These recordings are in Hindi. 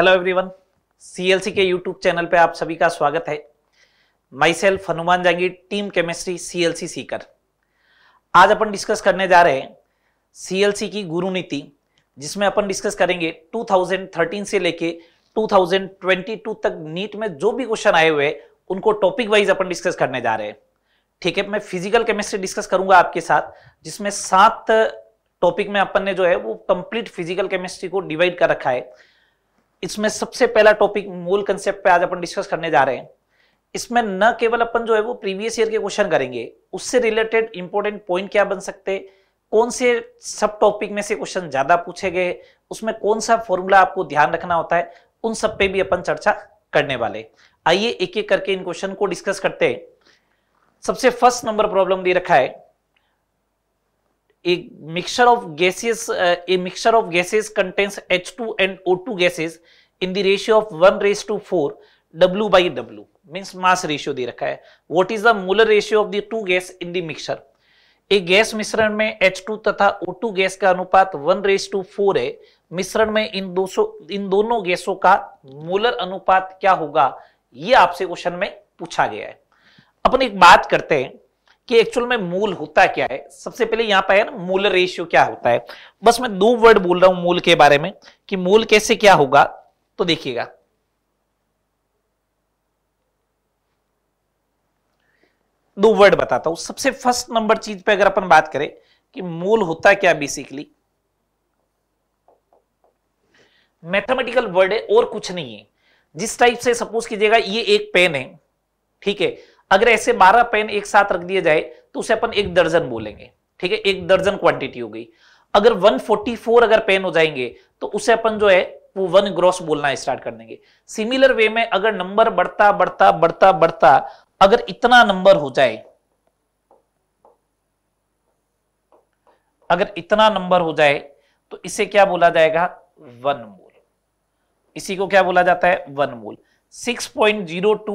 हेलो एवरीवन सीएलसी के यूट्यूब चैनल पे आप सभी का स्वागत है myself Hanuman Jangi team chemistry CLC Sikar आज अपन डिस्कस करने जा रहे हैं सीएलसी की गुरु नीति जिसमें अपन डिस्कस करेंगे 2013 से लेके 2022 तक नीट में जो भी क्वेश्चन आए हुए उनको टॉपिक वाइज अपन डिस्कस करने जा रहे हैं ठीक है मैं फिजिकल केमिस्ट्री डिस्कस करूंगा आपके साथ जिसमें सात टॉपिक में अपन ने जो है वो कंप्लीट फिजिकल केमिस्ट्री को डिवाइड कर रखा है इसमें सबसे पहला टॉपिक मूल कंसेप्ट पे आज अपन डिस्कस करने जा रहे हैं इसमें न केवल अपन जो है वो प्रीवियस ईयर के क्वेश्चन करेंगे उससे रिलेटेड इंपॉर्टेंट पॉइंट क्या बन सकते कौन से सब टॉपिक में से क्वेश्चन ज्यादा पूछे गए उसमें कौन सा फॉर्मूला आपको ध्यान रखना होता है उन सब पे भी अपन चर्चा करने वाले आइए एक एक करके इन क्वेश्चन को डिस्कस करते हैं सबसे फर्स्ट नंबर प्रॉब्लम दे रखा है mixture of gases a mixture of gases of H two and O two gases in the ratio of 1 raised to 4 W by W means mass ratio दे रखा है What is the molar ratio of the two gas in the mixture? एक गैस मिश्रण में H2 तथा O2 गैस का अनुपात 1 रेस टू फोर है मिश्रण में इन 200 इन दोनों गैसों का मोलर अनुपात क्या होगा ये आपसे क्वेश्चन में पूछा गया है अपन एक बात करते हैं कि एक्चुअल में मूल होता क्या है सबसे पहले यहां पर है ना मोलर रेशियो क्या होता है बस मैं दो वर्ड बोल रहा हूं मूल के बारे में कि मूल कैसे क्या होगा तो देखिएगा दो वर्ड बताता हूं सबसे फर्स्ट नंबर चीज पे अगर अपन बात करें कि मूल होता क्या बेसिकली मैथमेटिकल वर्ड है और कुछ नहीं है जिस टाइप से सपोज कीजिएगा ये एक पेन है ठीक है अगर ऐसे बारह पेन एक साथ रख दिया जाए तो उसे अपन एक दर्जन बोलेंगे ठीक है एक दर्जन क्वांटिटी हो गई अगर 144 अगर पेन हो जाएंगे तो उसे अपन जो है वो वन ग्रॉस बोलना स्टार्ट कर देंगे सिमिलर वे में अगर नंबर बढ़ता बढ़ता बढ़ता बढ़ता अगर इतना नंबर हो जाए अगर इतना नंबर हो जाए तो इसे क्या बोला जाएगा वन मोल इसी को क्या बोला जाता है one mole 6.02 point zero two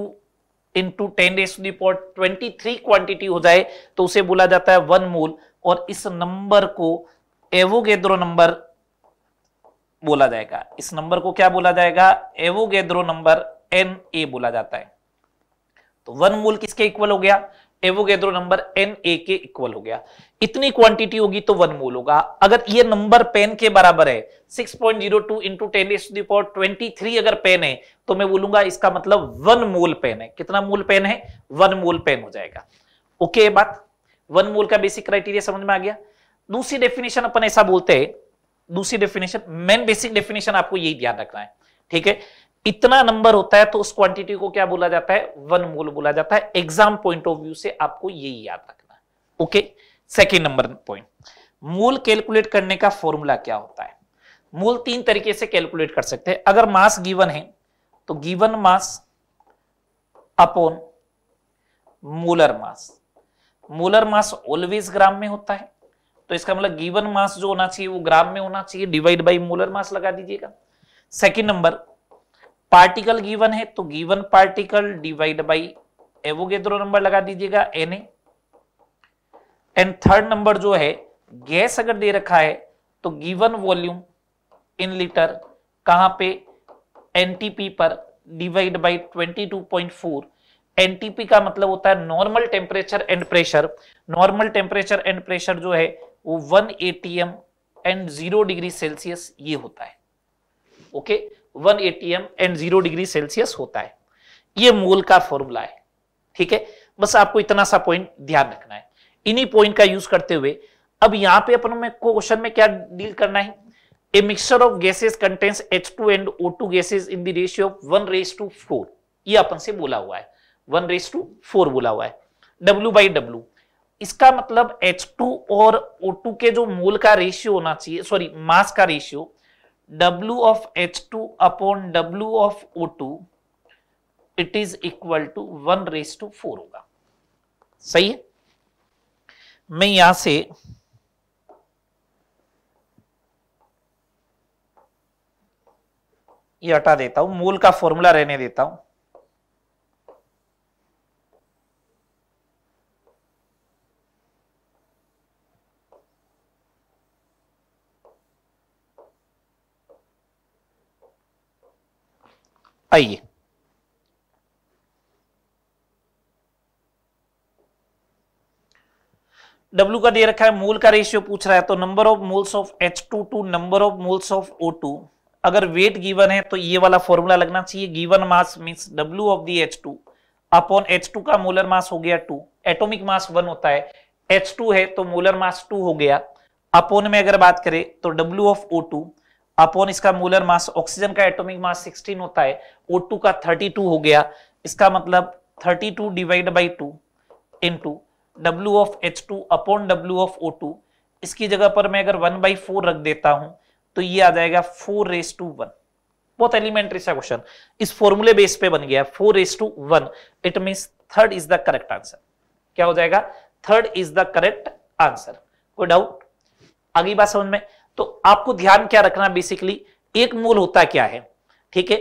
into ten raise twenty three quantity हो जाए तो उसे बोला जाता है वन मोल और इस नंबर को एवोगेद्रो नंबर बोला जाएगा इस नंबर को क्या बोला जाएगा एवोगेद्रो नंबर एन ए बोला जाता है तो वन मूल किसके इक्वल हो गया एवोगेद्रो नंबर एन ए के इक्वल हो गया इतनी क्वांटिटी होगी तो वन मूल होगा अगर ये नंबर पेन के बराबर है six point zero two into ten ten's power twenty three अगर पेन है तो मैं बोलूंगा इसका मतलब वन मूल पेन है कितना मूल पेन है वन मूल पेन हो जाएगा ओके okay, बात वन मूल का बेसिक क्राइटेरिया समझ में आ गया दूसरी डेफिनेशन अपन ऐसा बोलते हैं दूसरी डेफिनेशन मेन बेसिक डेफिनेशन आपको यही ध्यान रखना है ठीक है इतना नंबर होता है तो उस क्वांटिटी को क्या बोला जाता है वन मोल बोला जाता है एग्जाम पॉइंट ऑफ व्यू से आपको यही याद रखना है okay second number point mole calculate करने का फॉर्मूला क्या होता है मूल तीन तरीके से कैलकुलेट कर सकते हैं अगर मास गिवन है तो given mass upon molar mass molar mass always gram में होता है तो इसका मतलब गिवन मास जो होना चाहिए वो ग्राम में होना चाहिए डिवाइड बाई मोलर मास लगा दीजिएगा सेकेंड नंबर पार्टिकल गिवन है तो given particle divide by Avogadro number लगा दीजिएगा एन एंड थर्ड नंबर जो है गैस अगर दे रखा है तो गिवन वॉल्यूम इन लीटर कहां पे एनटीपी पर डिवाइड बाई 22.4 एनटीपी का मतलब होता है normal temperature and pressure normal temperature and pressure जो है वो one A T M and zero degree Celsius ये होता है okay one A T M and zero degree Celsius होता है ये मोल का फॉर्मूला है ठीक है बस आपको इतना सा पॉइंट ध्यान रखना है इन्हीं पॉइंट का यूज करते हुए अब यहां पे अपन में क्वेश्चन में क्या डील करना है of mixture contains H two H2 O O2 gases in the ratio of 1 raise to 4 ये अपन से बोला हुआ है 1 रेस टू 4 बोला हुआ है W बाई W इसका मतलब H2 और O2 के जो मोल का रेशियो होना चाहिए सॉरी मास का ratio W of H2 upon W of O2 it is equal to one raise to four होगा सही है मैं यहां से ये हटा देता हूं मोल का फॉर्मूला रहने देता हूं आइए W का दे रखा है मूल का रेशियो पूछ रहा है तो number of moles of H two to number of moles of O two अगर वेट गिवन है तो ये वाला फॉर्मूला लगना चाहिए given mass mean W of the H two upon H two का मोलर मास हो गया टू एटोमिक मास वन होता है एच टू है तो मोलर मास टू हो गया अपॉन में अगर बात करें तो W of O two upon इसका मोलर मास ऑक्सीजन का एटॉमिक मास 16 होता है O2 का 32 हो गया इसका मतलब 32 divide by 2 into W of H2 upon W of O2 इसकी जगह पर मैं अगर 1 बाय 4 रख देता हूं तो ये आ जाएगा 4 रेस टू 1 बहुत एलिमेंट्री सा क्वेश्चन इस फॉर्मूले बेस पे बन गया 4 raise to 1 it means third is the correct answer क्या हो जाएगा third is the correct answer कोई डाउट अगली बात समझ में तो आपको ध्यान क्या रखना बेसिकली एक मोल होता क्या है ठीक है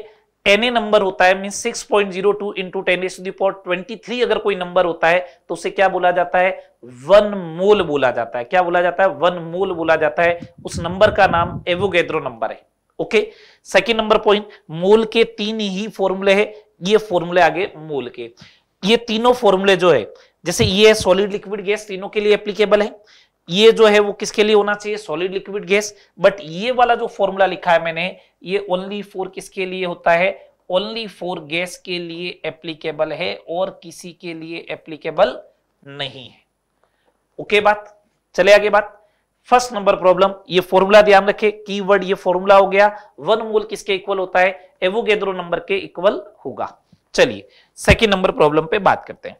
एन ए नंबर होता है mean 6.02 point zero two into ten ten's twenty three अगर कोई नंबर होता है तो उसे क्या बोला जाता है वन मोल बोला जाता है क्या बोला जाता है वन मोल बोला जाता है उस नंबर का नाम एवोगेद्रो नंबर है okay second number point mole के तीन ही फॉर्मूले है ये फॉर्मूले आगे मोल के ये तीनों फॉर्मूले जो है जैसे ये सॉलिड लिक्विड गैस तीनों के लिए एप्लीकेबल है ये जो है वो किसके लिए होना चाहिए सॉलिड लिक्विड गैस बट ये वाला जो फॉर्मूला लिखा है मैंने ये ओनली फोर किसके लिए होता है ओनली फोर गैस के लिए एप्लीकेबल है और किसी के लिए एप्लीकेबल नहीं है ओके okay, बात चले आगे बात फर्स्ट नंबर प्रॉब्लम ये फॉर्मूला ध्यान रखे कीवर्ड ये फॉर्मूला हो गया वन मोल किसके इक्वल होता है एवोगेद्रो नंबर के इक्वल होगा चलिए सेकेंड नंबर प्रॉब्लम पे बात करते हैं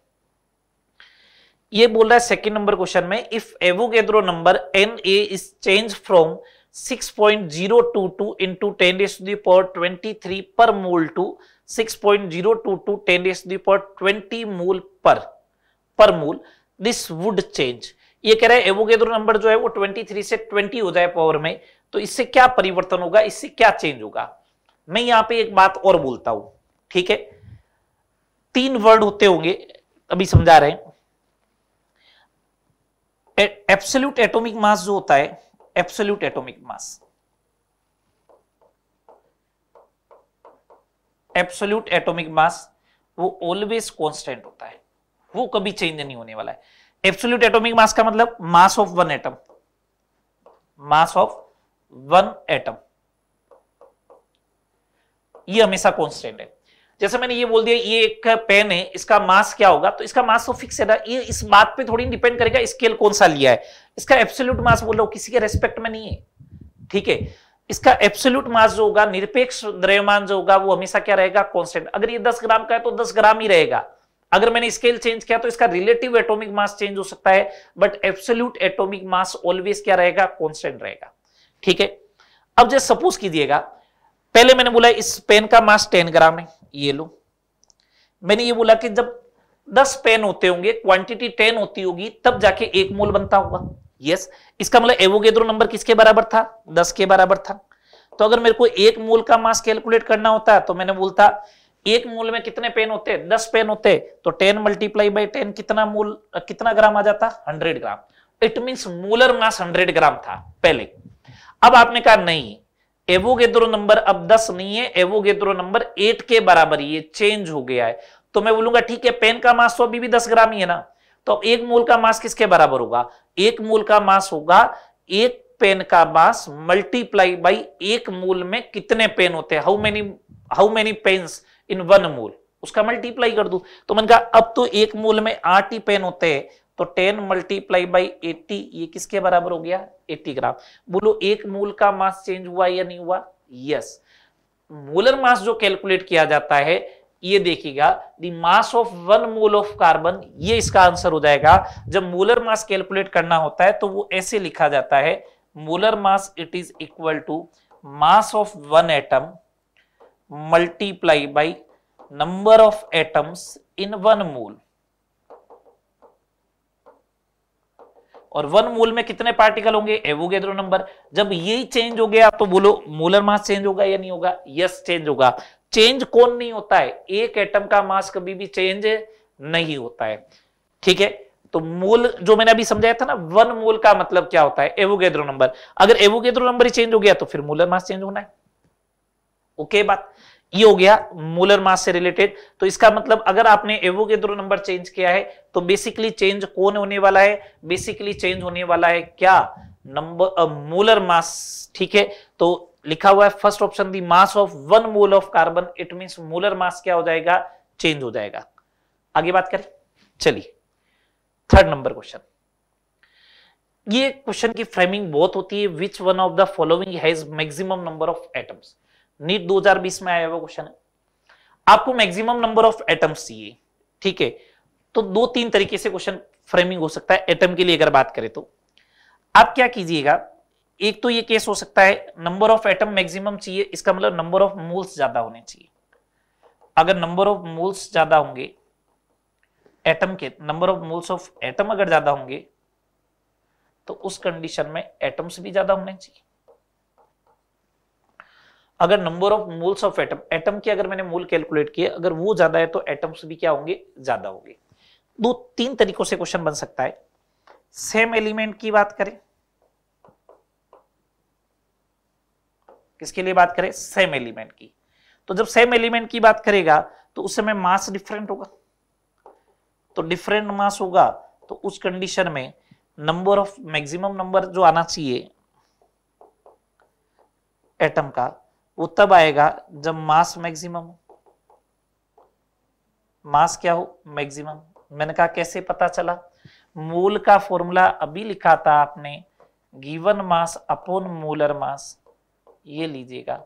ये बोल रहा है सेकंड नंबर क्वेश्चन में if Avogadro number N A is change from 6.022 point zero two into 10 raised to the power 23 per mole to 6.022 to ten एस the power twenty mole per per mole this would change ये कह रहा है एवोगेड्रो नंबर जो है वो 23 से 20 हो जाए पावर में तो इससे क्या परिवर्तन होगा इससे क्या चेंज होगा मैं यहां पे एक बात और बोलता हूं ठीक है तीन वर्ड होते होंगे अभी समझा रहे हैं एब्सोल्यूट एटॉमिक मास जो होता है absolute atomic mass absolute atomic mass वो ऑलवेज कांस्टेंट होता है वो कभी चेंज नहीं होने वाला है एब्सोल्यूट एटॉमिक मास का मतलब mass of one atom mass of one atom ये हमेशा कांस्टेंट है जैसे मैंने ये बोल दिया ये एक पेन है इसका मास क्या होगा तो इसका मास तो फिक्स है ना ये इस बात पे थोड़ी डिपेंड करेगा स्केल कौन सा लिया है इसका एब्सोल्यूट मास बोल रहा किसी के रेस्पेक्ट में नहीं है ठीक है इसका एब्सोल्यूट मास जो होगा निरपेक्ष द्रव्यमान जो होगा वो हमेशा क्या रहेगा कॉन्स्टेंट अगर ये दस ग्राम का है तो दस ग्राम ही रहेगा अगर मैंने स्केल चेंज किया तो इसका रिलेटिव एटॉमिक मास चेंज हो सकता है but absolute atomic mass always क्या रहेगा कांस्टेंट रहेगा ठीक है अब जैसे सपोज कीजिएगा पहले मैंने बोला इस पेन का मास 10 ग्राम है ये लो मैंने ये बोला कि जब 10 पेन होते होंगे क्वांटिटी 10 होती होगी तब जाके एक मोल बनता होगा यस yes. इसका मतलब एवोगेद्रो नंबर किसके बराबर था 10 के बराबर था तो अगर मेरे को एक मोल का मास कैलकुलेट करना होता तो मैंने बोलता एक मोल में कितने पेन होते दस पेन होते तो टेन मल्टीप्लाई बाई टेन कितना मूल कितना ग्राम आ जाता hundred gram it mean molar mass hundred gram था पहले अब आपने कहा नहीं एवोगेद्रो नंबर अब दस नहीं है एवोगेद्रो नंबर एट के बराबर ये चेंज हो गया है तो मैं बोलूंगा ठीक है पेन का मास तो अभी भी दस ग्राम ही है ना तो अब एक मूल का मास किसके बराबर होगा एक मूल का मास होगा एक पेन का मास मल्टीप्लाई बाई एक मूल में कितने पेन होते हैं how many how many pen in one mole उसका मल्टीप्लाई कर दू तो मैंने कहा अब तो एक मूल में आठ ही पेन होते हैं तो 10 मल्टीप्लाई बाई एट्टी ये किसके बराबर हो गया 80 ग्राम बोलो एक मूल का मास चेंज हुआ या नहीं हुआ यस मोलर मास जो कैलकुलेट किया जाता है ये देखिएगा the mass of one mole of carbon ये इसका आंसर हो जाएगा जब मोलर मास कैलकुलेट करना होता है तो वो ऐसे लिखा जाता है molar mass it is equal to mass of one atom multiply by number of atoms in one mole और वन मोल में कितने पार्टिकल होंगे एवोगेद्रो तो नंबर जब यही चेंज हो गया तो बोलो मोलर मास चेंज होगा या नहीं होगा यस चेंज होगा चेंज कौन नहीं होता है एक एटम का मास कभी भी चेंज नहीं होता है ठीक है तो मोल जो मैंने अभी समझाया था ना वन मोल का मतलब क्या होता है एवोगेद्रो नंबर अगर एवोगेद्रो नंबर ही चेंज हो गया तो फिर मोलर मास चेंज होना है ओके बात ये हो गया मोलर मास से रिलेटेड तो इसका मतलब अगर आपने एवो के थ्रू नंबर चेंज किया है तो बेसिकली चेंज कौन होने वाला है बेसिकली चेंज होने वाला है क्या नंबर मोलर मास ठीक है तो लिखा हुआ है first option the mass of one mole of carbon it means molar mass क्या हो जाएगा चेंज हो जाएगा आगे बात करें चलिए थर्ड नंबर क्वेश्चन ये क्वेश्चन की फ्रेमिंग बहुत होती है which one of the following has maximum number of atoms NEET 2020 में आया हुआ क्वेश्चन है आपको मैक्सिमम नंबर ऑफ एटम्स चाहिए ठीक है तो दो तीन तरीके से क्वेश्चन फ्रेमिंग हो सकता है एटम के लिए अगर बात करें तो आप क्या कीजिएगा एक तो ये केस हो सकता है नंबर ऑफ एटम मैक्सिमम चाहिए इसका मतलब नंबर ऑफ मोल्स ज्यादा होने चाहिए अगर नंबर ऑफ मोल्स ज्यादा होंगे एटम के number of moles of atom अगर ज्यादा होंगे तो उस कंडीशन में एटम्स भी ज्यादा होने चाहिए अगर number of moles of atom atom की अगर मैंने मोल कैलकुलेट किए अगर वो ज्यादा है तो एटम्स भी क्या होंगे ज्यादा होंगे दो तीन तरीकों से क्वेश्चन बन सकता है सेम एलिमेंट की बात करें किसके लिए बात करें सेम एलिमेंट की तो जब सेम एलिमेंट की बात करेगा तो उस समय मास डिफरेंट होगा तो डिफरेंट मास होगा तो उस कंडीशन में नंबर ऑफ मैक्सिमम नंबर जो आना चाहिए एटम का वो तब आएगा जब मास मैक्सिमम हो मास क्या हो मैक्सिमम मैंने कहा कैसे पता चला मूल का फॉर्मूला अभी लिखा था आपने given mass upon molar mass ये लीजिएगा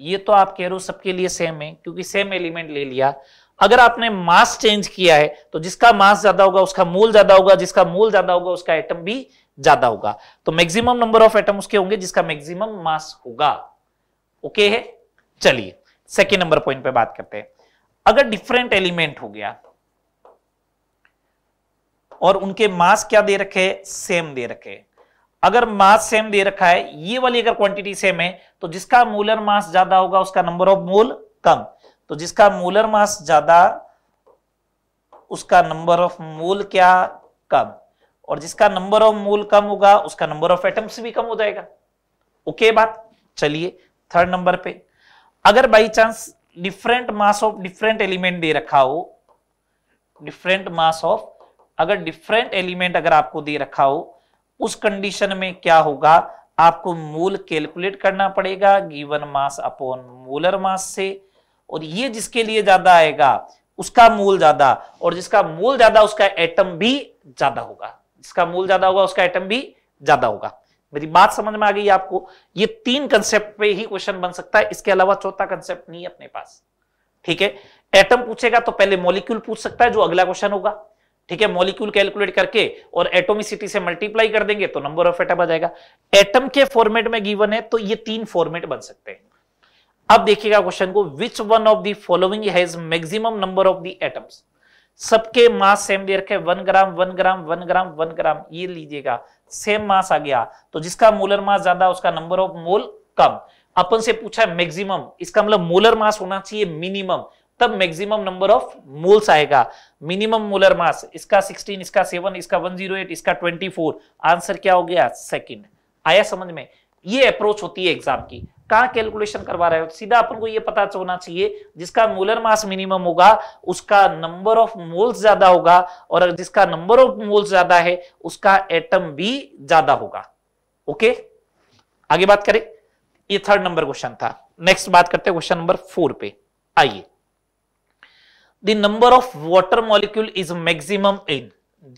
ये तो आप कह रहे हो सबके लिए सेम है क्योंकि सेम एलिमेंट ले लिया अगर आपने मास चेंज किया है तो जिसका मास ज्यादा होगा उसका मूल ज्यादा होगा जिसका मूल ज्यादा होगा उसका एटम भी ज्यादा होगा तो मैक्सिमम नंबर ऑफ एटम उसके होंगे जिसका मैक्सिमम मास होगा ओके है चलिए सेकेंड नंबर पॉइंट पे बात करते हैं अगर डिफरेंट एलिमेंट हो गया और उनके मास क्या दे रखे सेम दे रखे अगर मास सेम दे रखा है ये वाली अगर क्वांटिटी सेम है तो जिसका मोलर मास ज्यादा होगा उसका नंबर ऑफ मोल कम तो जिसका मोलर मास ज्यादा उसका नंबर ऑफ मोल क्या कम और जिसका नंबर ऑफ मोल कम होगा उसका नंबर ऑफ एटम्स भी कम हो जाएगा ओके बात चलिए थर्ड नंबर पे अगर by chance different mass of different element दे रखा हो डिफरेंट मास ऑफ अगर डिफरेंट एलिमेंट अगर आपको दे रखा हो उस कंडीशन में क्या होगा आपको मूल कैलकुलेट करना पड़ेगा given mass upon molar mass से और ये जिसके लिए ज्यादा आएगा उसका मूल ज्यादा और जिसका मूल ज्यादा उसका एटम भी ज्यादा होगा जिसका मूल ज्यादा होगा उसका एटम भी ज्यादा होगा मेरी बात समझ में आ गई आपको ये तीन कंसेप्ट पे ही क्वेश्चन बन सकता है इसके अलावा चौथा कंसेप्ट नहीं है अपने पास ठीक है एटम पूछेगा तो पहले मॉलिक्यूल पूछ सकता है जो अगला क्वेश्चन होगा ठीक है मॉलिक्यूल कैलकुलेट करके और एटोमिसिटी से मल्टीप्लाई कर देंगे तो नंबर ऑफ एटम आ जाएगा एटम के फॉर्मेट में गिवन है तो ये तीन फॉर्मेट बन सकते हैं अब देखिएगा क्वेश्चन को which one of the following has maximum number of the atoms सबके मास सेम दे रखे one gram one gram one gram one gram ये लीजिएगा सेम मास आ गया तो जिसका मोलर मास ज्यादा उसका नंबर ऑफ मोल कम अपन से पूछा है मैक्सिमम इसका मतलब मोलर मास होना चाहिए मिनिमम तब मैक्सिमम नंबर ऑफ मोल्स आएगा मिनिमम मोलर मास इसका 16 इसका 7 इसका 108 इसका 24 आंसर क्या हो गया सेकंड आया समझ में ये अप्रोच होती है एग्जाम की कहा कैलकुलेशन करवा रहे हो सीधा अपन को ये पता होना चाहिए जिसका मोलर मास मिनिमम होगा उसका नंबर ऑफ मोल्स ज्यादा होगा और जिसका नंबर ऑफ मोल्स ज्यादा है उसका एटम भी ज्यादा होगा ओके आगे बात करें ये थर्ड नंबर क्वेश्चन था नेक्स्ट बात करते हैं क्वेश्चन नंबर फोर पे आइए the number of water molecule is maximum in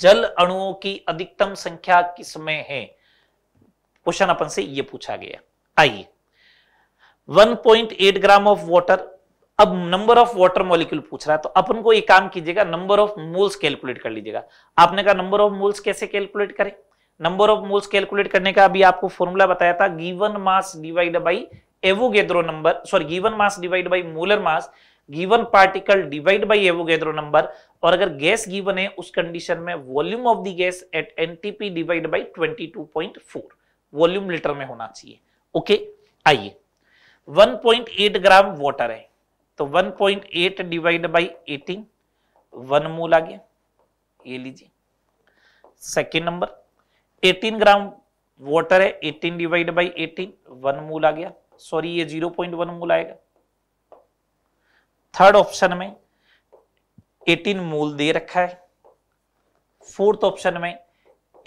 जल अणुओं की अधिकतम संख्या किसमें है क्वेश्चन अपन से ये पूछा गया आइए 1.8 ग्राम ऑफ वाटर अब नंबर ऑफ वाटर मॉलिक्यूल पूछ रहा है तो अपन को एक काम कीजिएगा नंबर ऑफ मोल्स कैलकुलेट कर लीजिएगा आपने कहा नंबर ऑफ मोल्स कैसे कैलकुलेट करें नंबर ऑफ मोल्स कैलकुलेट करने का अभी आपको फॉर्मूला बताया था given mass divide by Avogadro number sorry given mass divide by molar mass given particle divide by Avogadro number और अगर गैस गिवन है उस कंडीशन में volume of the gas at NTP divide by four volume litre में होना चाहिए ओके आइए 1.8 ग्राम वाटर है तो 1.8 डिवाइड बाई 18 वन मूल आ गया ये लीजिए सेकेंड नंबर 18 ग्राम वाटर है 18 डिवाइड बाई 18 वन मूल आ गया सॉरी ये 0.1 मूल आएगा थर्ड ऑप्शन में 18 मूल दे रखा है फोर्थ ऑप्शन में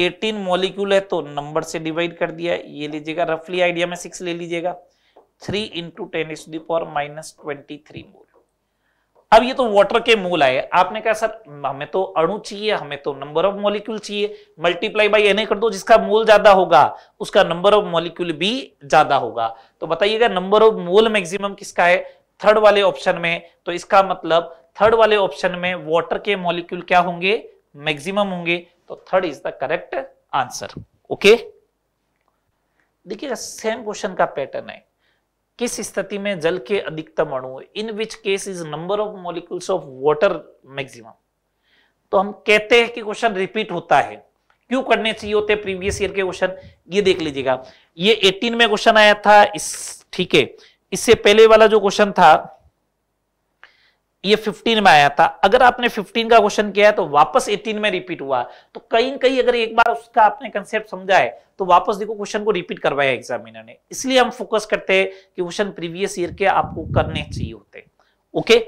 18 मॉलिक्यूल है तो नंबर से डिवाइड कर दिया है ये लीजिएगा रफली आइडिया में सिक्स ले लीजिएगा थ्री इंटू टेन इस power minus twenty three mole अब ये तो वाटर के मोल आए आपने कहा सर हमें तो अणु चाहिए हमें तो नंबर ऑफ मॉलिक्यूल चाहिए मल्टीप्लाई बाई एन कर दो जिसका मोल ज्यादा होगा उसका नंबर ऑफ मॉलिक्यूल भी ज्यादा होगा तो बताइएगा नंबर ऑफ मोल मैक्सिमम किसका है थर्ड वाले ऑप्शन में तो इसका मतलब थर्ड वाले ऑप्शन में वाटर के मॉलिक्यूल क्या होंगे मैक्सिमम होंगे तो third is the correct answer okay देखिएगा सेम क्वेश्चन का पैटर्न है किस स्थिति में जल के अधिकतम अणु in which case is number of molecules of water maximum तो हम कहते हैं कि क्वेश्चन रिपीट होता है क्यों करने चाहिए होते प्रीवियस ईयर के क्वेश्चन ये देख लीजिएगा ये 18 में क्वेश्चन आया था इस ठीक है इससे पहले वाला जो क्वेश्चन था ये 15 में आया था अगर आपने 15 का क्वेश्चन किया है तो वापस 18 में रिपीट हुआ तो कहीं कहीं अगर एक बार उसका आपने कंसेप्ट समझा है तो वापस देखो क्वेश्चन को रिपीट करवाया एग्जामिनर ने इसलिए हम फोकस करते हैं कि क्वेश्चन प्रीवियस ईयर के आपको करने चाहिए होते okay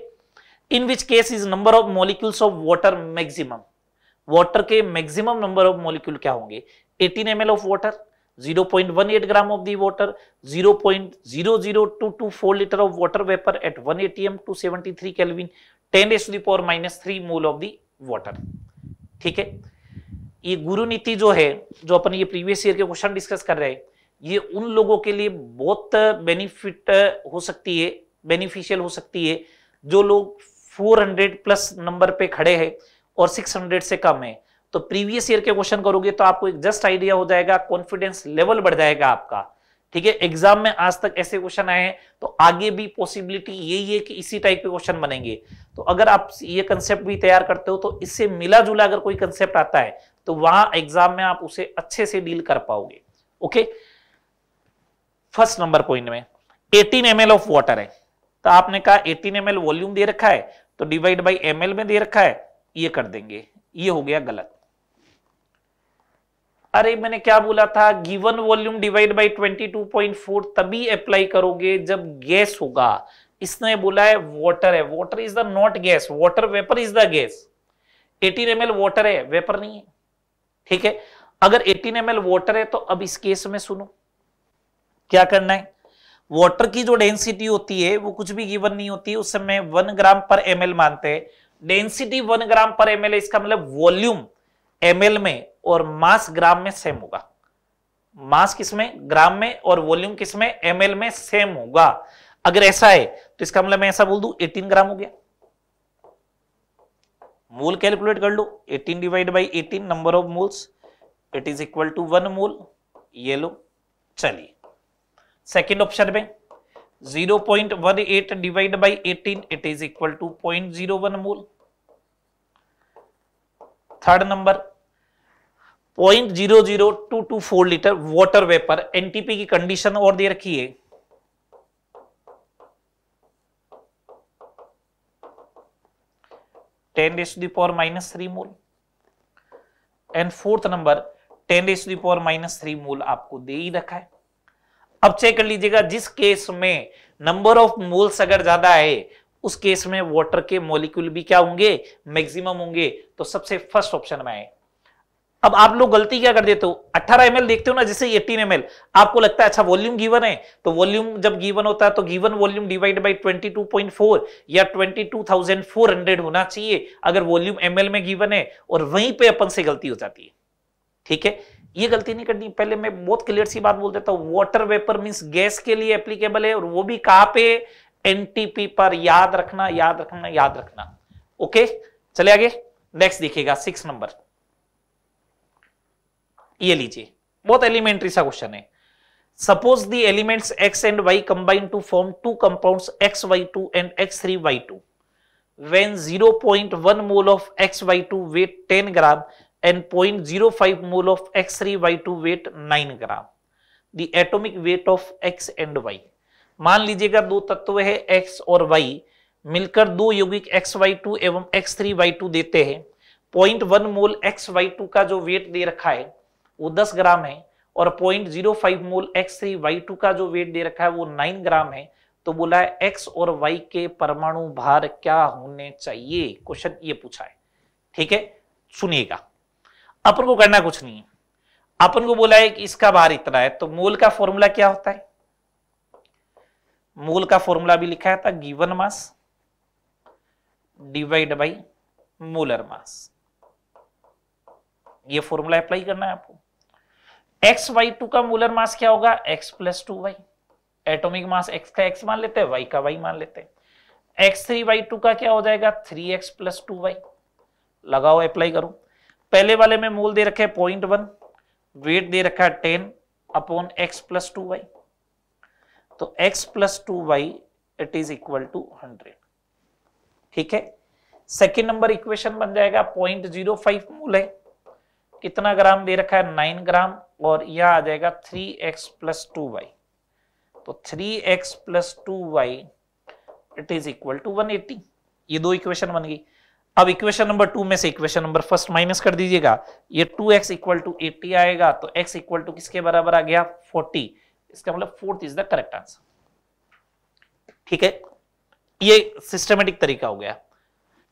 in which case is number of molecules of water maximum water के मैक्सिमम नंबर ऑफ मोलिक्यूल क्या होंगे eighteen M of water 0.18 gram of the water, 0.00224 liter of water vapor at 1 atm to 73 Kelvin, 10 to the power minus 3 mole of the water. ठीक है ये गुरु नीति जो है जो अपन ये प्रीवियस ईयर के क्वेश्चन डिस्कस कर रहे हैं ये उन लोगों के लिए बहुत बेनिफिट हो सकती है बेनिफिशियल हो सकती है जो लोग 400 प्लस नंबर पे खड़े हैं और 600 से कम है तो प्रीवियस ईयर के क्वेश्चन करोगे तो आपको एक जस्ट आइडिया हो जाएगा कॉन्फिडेंस लेवल बढ़ जाएगा आपका ठीक है एग्जाम में आज तक ऐसे क्वेश्चन आए हैं तो आगे भी पॉसिबिलिटी यही है कि इसी टाइप के क्वेश्चन बनेंगे तो अगर आप ये कंसेप्ट भी तैयार करते हो तो इससे मिला जुला अगर कोई कंसेप्ट आता है तो वहां एग्जाम में आप उसे अच्छे से डील कर पाओगे ओके फर्स्ट नंबर पॉइंट में एटीन एम ऑफ वॉटर है तो आपने कहा एटीन एम वॉल्यूम दे रखा है तो डिवाइड बाई एम में दे रखा है ये कर देंगे ये हो गया गलत अरे मैंने क्या बोला था गिवन वॉल्यूम डिवाइड पॉइंट 22.4 तभी अप्लाई करोगे जब गैस होगा इसने बोला है वाटर है water is the not gas water vapour is the gas 18 M water है वेपर नहीं है ठीक है अगर 18 एम वाटर है तो अब इस केस में सुनो क्या करना है वाटर की जो डेंसिटी होती है वो कुछ भी गिवन नहीं होती उस समय वन ग्राम पर एम मानते हैं डेंसिटी वन ग्राम पर एम है इसका मतलब वॉल्यूम एम में और मास ग्राम में सेम होगा मास किस में ग्राम में और वॉल्यूम किस में एम में सेम होगा अगर ऐसा है तो इसका मतलब मैं ऐसा बोल दू 18 ग्राम हो गया मूल कैलकुलेट कर लो 18 divide by 18 number of moles it is equal to one mole ये लो चलिए सेकेंड ऑप्शन में 0.18 divide by 18 it is equal to point zero one mole third number point zero zero two two four litre water vapour NTP की कंडीशन और दे रखी है ten raise to the power minus three mole and fourth number ten raise to the power minus three मोल आपको दे ही रखा है अब चेक कर लीजिएगा जिस केस में नंबर ऑफ मोल्स अगर ज्यादा है उस केस में वाटर के मॉलिक्यूल भी क्या होंगे मैक्सिमम होंगे तो सबसे फर्स्ट ऑप्शन में आए अब आप लोग गलती क्या कर देते हो 18 एम देखते हो ना जैसे 18 एम आपको लगता है अच्छा वॉल्यूम गिवन है तो वॉल्यूम जब गिवन होता है तो गिवन वॉल्यूम डिवाइड बाई 22.4 या 22,400 होना चाहिए अगर वॉल्यूम एम में गिवन है और वहीं पे अपन से गलती हो जाती है ठीक है ये गलती नहीं करनी पहले मैं बहुत क्लियर सी बात बोल देता हूँ वाटर वेपर मीन्स गैस के लिए एप्लीकेबल है और वो भी कहाँ पे एनटीपी पर याद रखना याद रखना याद रखना ओके चले आगे नेक्स्ट देखिएगा सिक्स नंबर ये लीजिए बहुत एलिमेंट्री सा क्वेश्चन है suppose the elements X and Y combine to form two compound X Y two and X three Y two weight ten gram and point zero five mole of X three Y two weight nine gram the atomic weight of X and Y मान लीजिएगा दो तत्व है एक्स और वाई मिलकर दो यौगिक टू एवं टू देते हैं point one mole X Y two का जो वेट दे रखा है वो 10 ग्राम है और point zero five mole X three Y two का जो वेट दे रखा है वो 9 ग्राम है तो बोला है एक्स और वाई के परमाणु भार क्या होने चाहिए क्वेश्चन ये पूछा है ठीक है सुनिएगा अपन को करना कुछ नहीं है अपन को बोला है कि इसका भार इतना है तो मोल का फॉर्मूला क्या होता है मोल का फॉर्मूला भी लिखा था given mass divide by molar mass ये फॉर्मूला अप्लाई करना है आपको एक्स वाई टू का मूलर मास क्या होगा X plus two Y atomic mass X का एक्स मान लेते हैं वाई का वाई मान लेते हैं एक्स थ्री वाई टू का क्या हो जाएगा three X plus two Y लगाओ अप्लाई करो पहले वाले में मूल दे रखे पॉइंट वन वेट दे रखा है ten upon X plus two Y तो X plus two Y it is equal to hundred ठीक है सेकेंड नंबर इक्वेशन बन जाएगा पॉइंट जीरो फाइव मूल है कितना ग्राम दे रखा है नाइन ग्राम और यह आ जाएगा three X plus two Y तो three X plus two Y it is equal to one eighty ये दो इक्वेशन बन गई अब इक्वेशन नंबर टू में से इक्वेशन नंबर फर्स्ट माइनस कर दीजिएगा ये two X equal to eighty आएगा तो एक्स इक्वल टू किसके बराबर आ गया फोर्टी इसका मतलब fourth is the correct answer ठीक है ये सिस्टमेटिक तरीका हो गया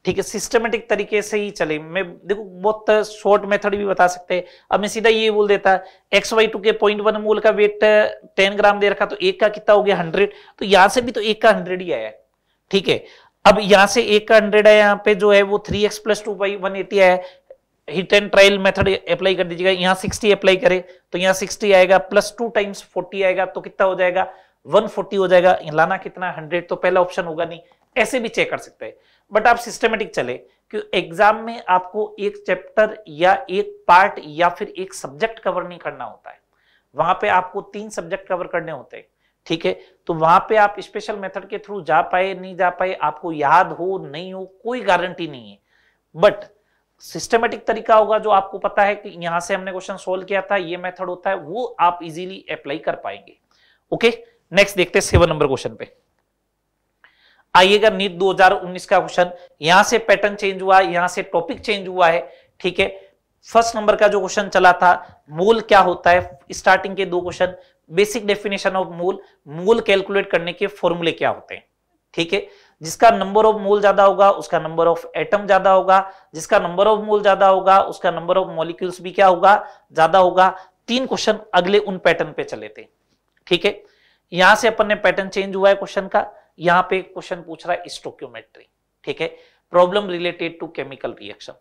ठीक है सिस्टमेटिक तरीके से ही चले मैं देखो बहुत शॉर्ट मेथड भी बता सकते हैं अब मैं सीधा ये बोल देता एक्स वाई टू के पॉइंट वन मोल का वेट टेन ग्राम दे रखा तो एक का कितना हो गया हंड्रेड तो यहां से भी तो एक का हंड्रेड ही आया ठीक है अब यहां से एक का हंड्रेड है यहाँ पे जो है वो three X plus two by one eighty है hit and trial method apply कर दीजिएगा यहाँ सिक्सटी अप्लाई करे तो यहाँ सिक्सटी आएगा प्लस टू टाइम्स फोर्टी आएगा तो कितना हो जाएगा वन फोर्टी हो जाएगा लाना कितना हंड्रेड तो पहला ऑप्शन होगा नहीं ऐसे भी चेक कर सकते हैं बट आप सिस्टमेटिक चले कि एग्जाम में आपको एक चैप्टर या एक पार्ट या फिर एक सब्जेक्ट कवर नहीं करना होता है वहां पे आपको तीन सब्जेक्ट कवर करने होते हैं ठीक है तो वहां पे आप स्पेशल मेथड के थ्रू जा पाए नहीं जा पाए आपको याद हो नहीं हो कोई गारंटी नहीं है बट सिस्टमेटिक तरीका होगा जो आपको पता है कि यहां से हमने क्वेश्चन सोल्व किया था ये मेथड होता है वो आप इजीली अप्लाई कर पाएंगे ओके नेक्स्ट देखते हैं सेवन नंबर क्वेश्चन पे आइएगा नीट 2019 का क्वेश्चन यहां से पैटर्न चेंज हुआ है यहां से टॉपिक चेंज हुआ है ठीक है फर्स्ट नंबर का जो क्वेश्चन चला था मूल क्या होता है स्टार्टिंग के दो क्वेश्चन बेसिक डेफिनेशन ऑफ मूल मूल कैलकुलेट करने के फॉर्मूले क्या होते हैं ठीक है जिसका नंबर ऑफ मूल ज्यादा होगा उसका नंबर ऑफ एटम ज्यादा होगा जिसका नंबर ऑफ मूल ज्यादा होगा उसका नंबर ऑफ मॉलिक्यूल्स भी क्या होगा ज्यादा होगा तीन क्वेश्चन अगले उन पैटर्न पे चले थे ठीक है यहां से अपन ने पैटर्न चेंज हुआ है क्वेश्चन का यहां पे क्वेश्चन पूछ रहा है स्टोक्योमेट्री ठीक है problem related to chemical reaction